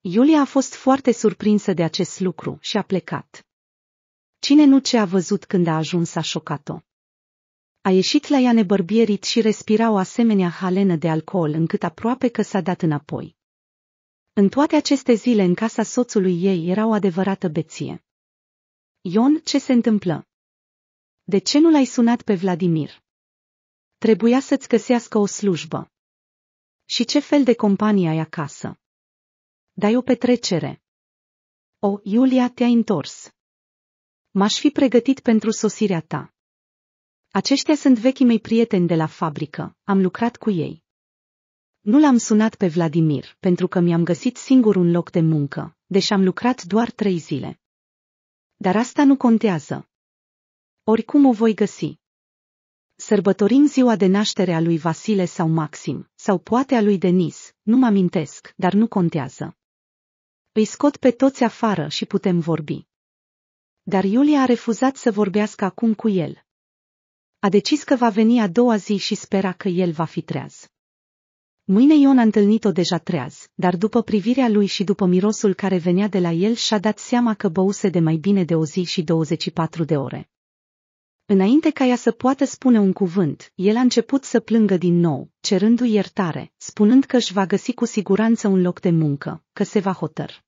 Iulia a fost foarte surprinsă de acest lucru și a plecat. Cine nu ce a văzut când a ajuns a șocat-o. A ieșit la ea nebărbierit și respira o asemenea halenă de alcool încât aproape că s-a dat înapoi. În toate aceste zile în casa soțului ei era o adevărată beție. Ion, ce se întâmplă? De ce nu l-ai sunat pe Vladimir? Trebuia să-ți găsească o slujbă. Și ce fel de companie ai acasă? Dai o petrecere. O, Iulia, te a întors. M-aș fi pregătit pentru sosirea ta. Aceștia sunt vechii mei prieteni de la fabrică, am lucrat cu ei. Nu l-am sunat pe Vladimir, pentru că mi-am găsit singur un loc de muncă, deși am lucrat doar trei zile. Dar asta nu contează. Oricum o voi găsi. Sărbătorim ziua de naștere a lui Vasile sau Maxim, sau poate a lui Denis, nu mă amintesc, dar nu contează. Îi scot pe toți afară și putem vorbi. Dar Iulia a refuzat să vorbească acum cu el. A decis că va veni a doua zi și spera că el va fi treaz. Mâine Ion a întâlnit-o deja treaz, dar după privirea lui și după mirosul care venea de la el și-a dat seama că băuse de mai bine de o zi și 24 de ore. Înainte ca ea să poată spune un cuvânt, el a început să plângă din nou, cerându-i iertare, spunând că își va găsi cu siguranță un loc de muncă, că se va hotăr.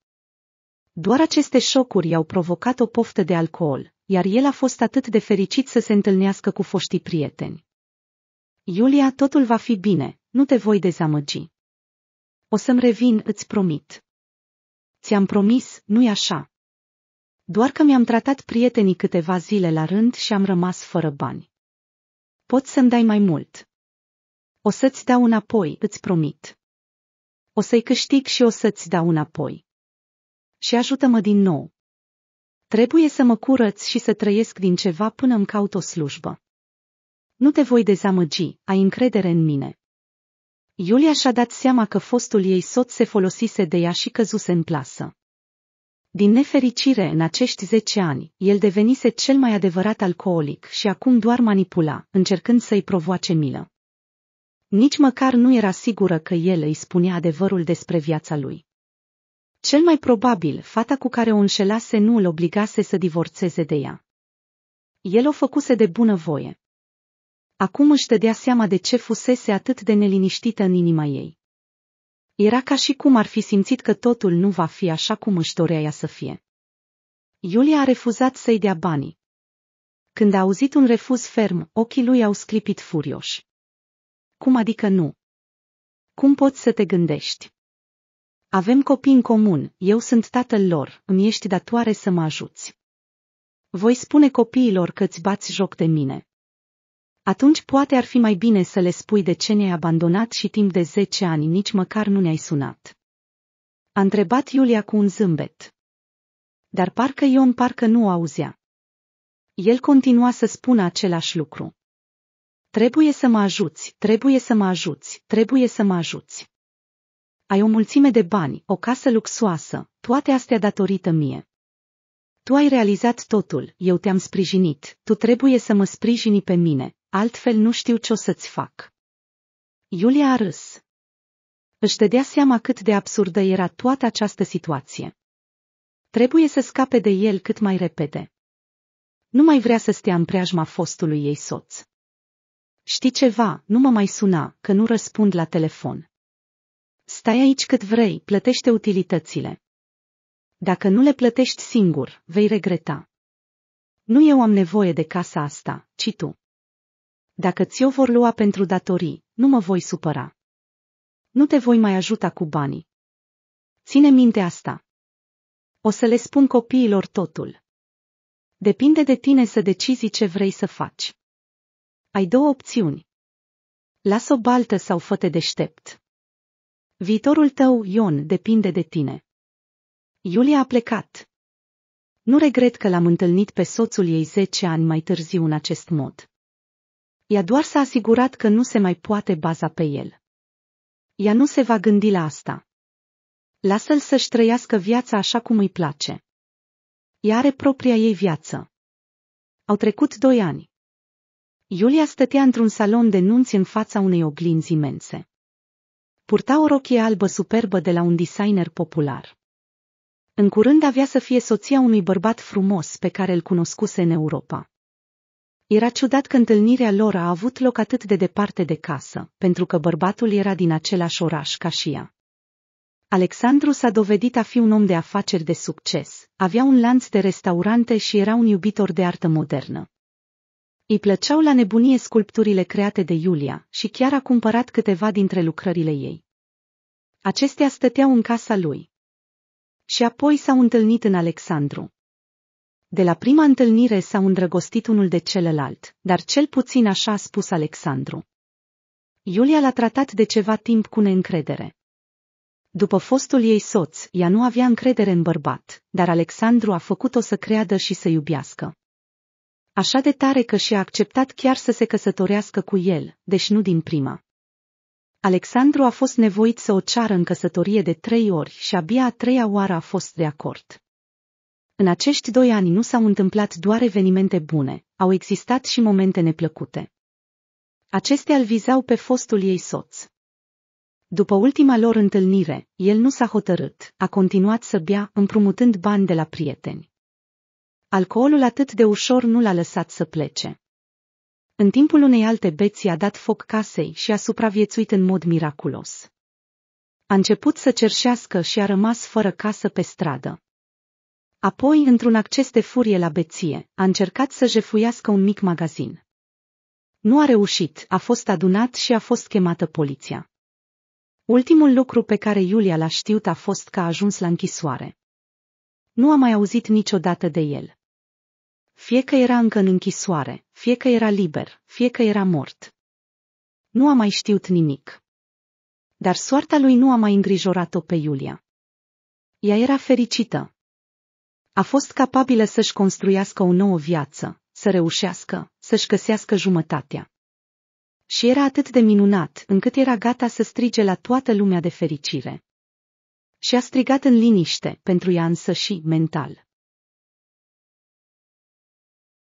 Doar aceste șocuri i-au provocat o poftă de alcool, iar el a fost atât de fericit să se întâlnească cu foștii prieteni. Iulia, totul va fi bine, nu te voi dezamăgi. O să-mi revin, îți promit. Ți-am promis, nu-i așa? Doar că mi-am tratat prietenii câteva zile la rând și am rămas fără bani. Poți să-mi dai mai mult. O să-ți dau înapoi, îți promit. O să-i câștig și o să-ți dau înapoi. Și ajută-mă din nou. Trebuie să mă curăț și să trăiesc din ceva până îmi caut o slujbă. Nu te voi dezamăgi, ai încredere în mine. Iulia și-a dat seama că fostul ei soț se folosise de ea și căzuse în plasă. Din nefericire, în acești zece ani, el devenise cel mai adevărat alcoolic și acum doar manipula, încercând să-i provoace milă. Nici măcar nu era sigură că el îi spunea adevărul despre viața lui. Cel mai probabil, fata cu care o înșelase nu îl obligase să divorțeze de ea. El o făcuse de bunăvoie. Acum își dădea seama de ce fusese atât de neliniștită în inima ei. Era ca și cum ar fi simțit că totul nu va fi așa cum își dorea ea să fie. Iulia a refuzat să-i dea banii. Când a auzit un refuz ferm, ochii lui au sclipit furioși. Cum adică nu? Cum poți să te gândești? Avem copii în comun, eu sunt tatăl lor, îmi ești datoare să mă ajuți. Voi spune copiilor că ți bați joc de mine. Atunci poate ar fi mai bine să le spui de ce ne-ai abandonat și timp de zece ani nici măcar nu ne-ai sunat. A întrebat Iulia cu un zâmbet. Dar parcă Ion parcă nu auzea. El continua să spună același lucru. Trebuie să mă ajuți, trebuie să mă ajuți, trebuie să mă ajuți. Ai o mulțime de bani, o casă luxoasă, toate astea datorită mie. Tu ai realizat totul, eu te-am sprijinit, tu trebuie să mă sprijini pe mine, altfel nu știu ce o să-ți fac. Iulia a râs. Își dădea seama cât de absurdă era toată această situație. Trebuie să scape de el cât mai repede. Nu mai vrea să stea în preajma fostului ei soț. Știi ceva, nu mă mai suna, că nu răspund la telefon. Stai aici cât vrei, plătește utilitățile. Dacă nu le plătești singur, vei regreta. Nu eu am nevoie de casa asta, ci tu. Dacă ți-o vor lua pentru datorii, nu mă voi supăra. Nu te voi mai ajuta cu banii. Ține minte asta. O să le spun copiilor totul. Depinde de tine să decizi ce vrei să faci. Ai două opțiuni. Las o baltă sau fă-te deștept. Viitorul tău, Ion, depinde de tine. Iulia a plecat. Nu regret că l-am întâlnit pe soțul ei 10 ani mai târziu în acest mod. Ea doar s-a asigurat că nu se mai poate baza pe el. Ea nu se va gândi la asta. Lasă-l să-și trăiască viața așa cum îi place. Ea are propria ei viață. Au trecut doi ani. Iulia stătea într-un salon de nunți în fața unei oglinzi imense. Purta o rochie albă superbă de la un designer popular. În curând avea să fie soția unui bărbat frumos pe care îl cunoscuse în Europa. Era ciudat că întâlnirea lor a avut loc atât de departe de casă, pentru că bărbatul era din același oraș ca și ea. Alexandru s-a dovedit a fi un om de afaceri de succes, avea un lanț de restaurante și era un iubitor de artă modernă. Îi plăceau la nebunie sculpturile create de Iulia și chiar a cumpărat câteva dintre lucrările ei. Acestea stăteau în casa lui. Și apoi s-au întâlnit în Alexandru. De la prima întâlnire s-au îndrăgostit unul de celălalt, dar cel puțin așa a spus Alexandru. Iulia l-a tratat de ceva timp cu neîncredere. După fostul ei soț, ea nu avea încredere în bărbat, dar Alexandru a făcut-o să creadă și să iubească. Așa de tare că și-a acceptat chiar să se căsătorească cu el, deși nu din prima. Alexandru a fost nevoit să o ceară în căsătorie de trei ori și abia a treia oară a fost de acord. În acești doi ani nu s-au întâmplat doar evenimente bune, au existat și momente neplăcute. Acestea îl vizau pe fostul ei soț. După ultima lor întâlnire, el nu s-a hotărât, a continuat să bea, împrumutând bani de la prieteni. Alcoolul atât de ușor nu l-a lăsat să plece. În timpul unei alte beți a dat foc casei și a supraviețuit în mod miraculos. A început să cerșească și a rămas fără casă pe stradă. Apoi, într-un acces de furie la beție, a încercat să jefuiască un mic magazin. Nu a reușit, a fost adunat și a fost chemată poliția. Ultimul lucru pe care Iulia l-a știut a fost că a ajuns la închisoare. Nu a mai auzit niciodată de el. Fie că era încă în închisoare, fie că era liber, fie că era mort. Nu a mai știut nimic. Dar soarta lui nu a mai îngrijorat-o pe Iulia. Ea era fericită, a fost capabilă să-și construiască o nouă viață, să reușească, să-și găsească jumătatea. Și era atât de minunat, încât era gata să strige la toată lumea de fericire. Și a strigat în liniște, pentru ea însă și mental.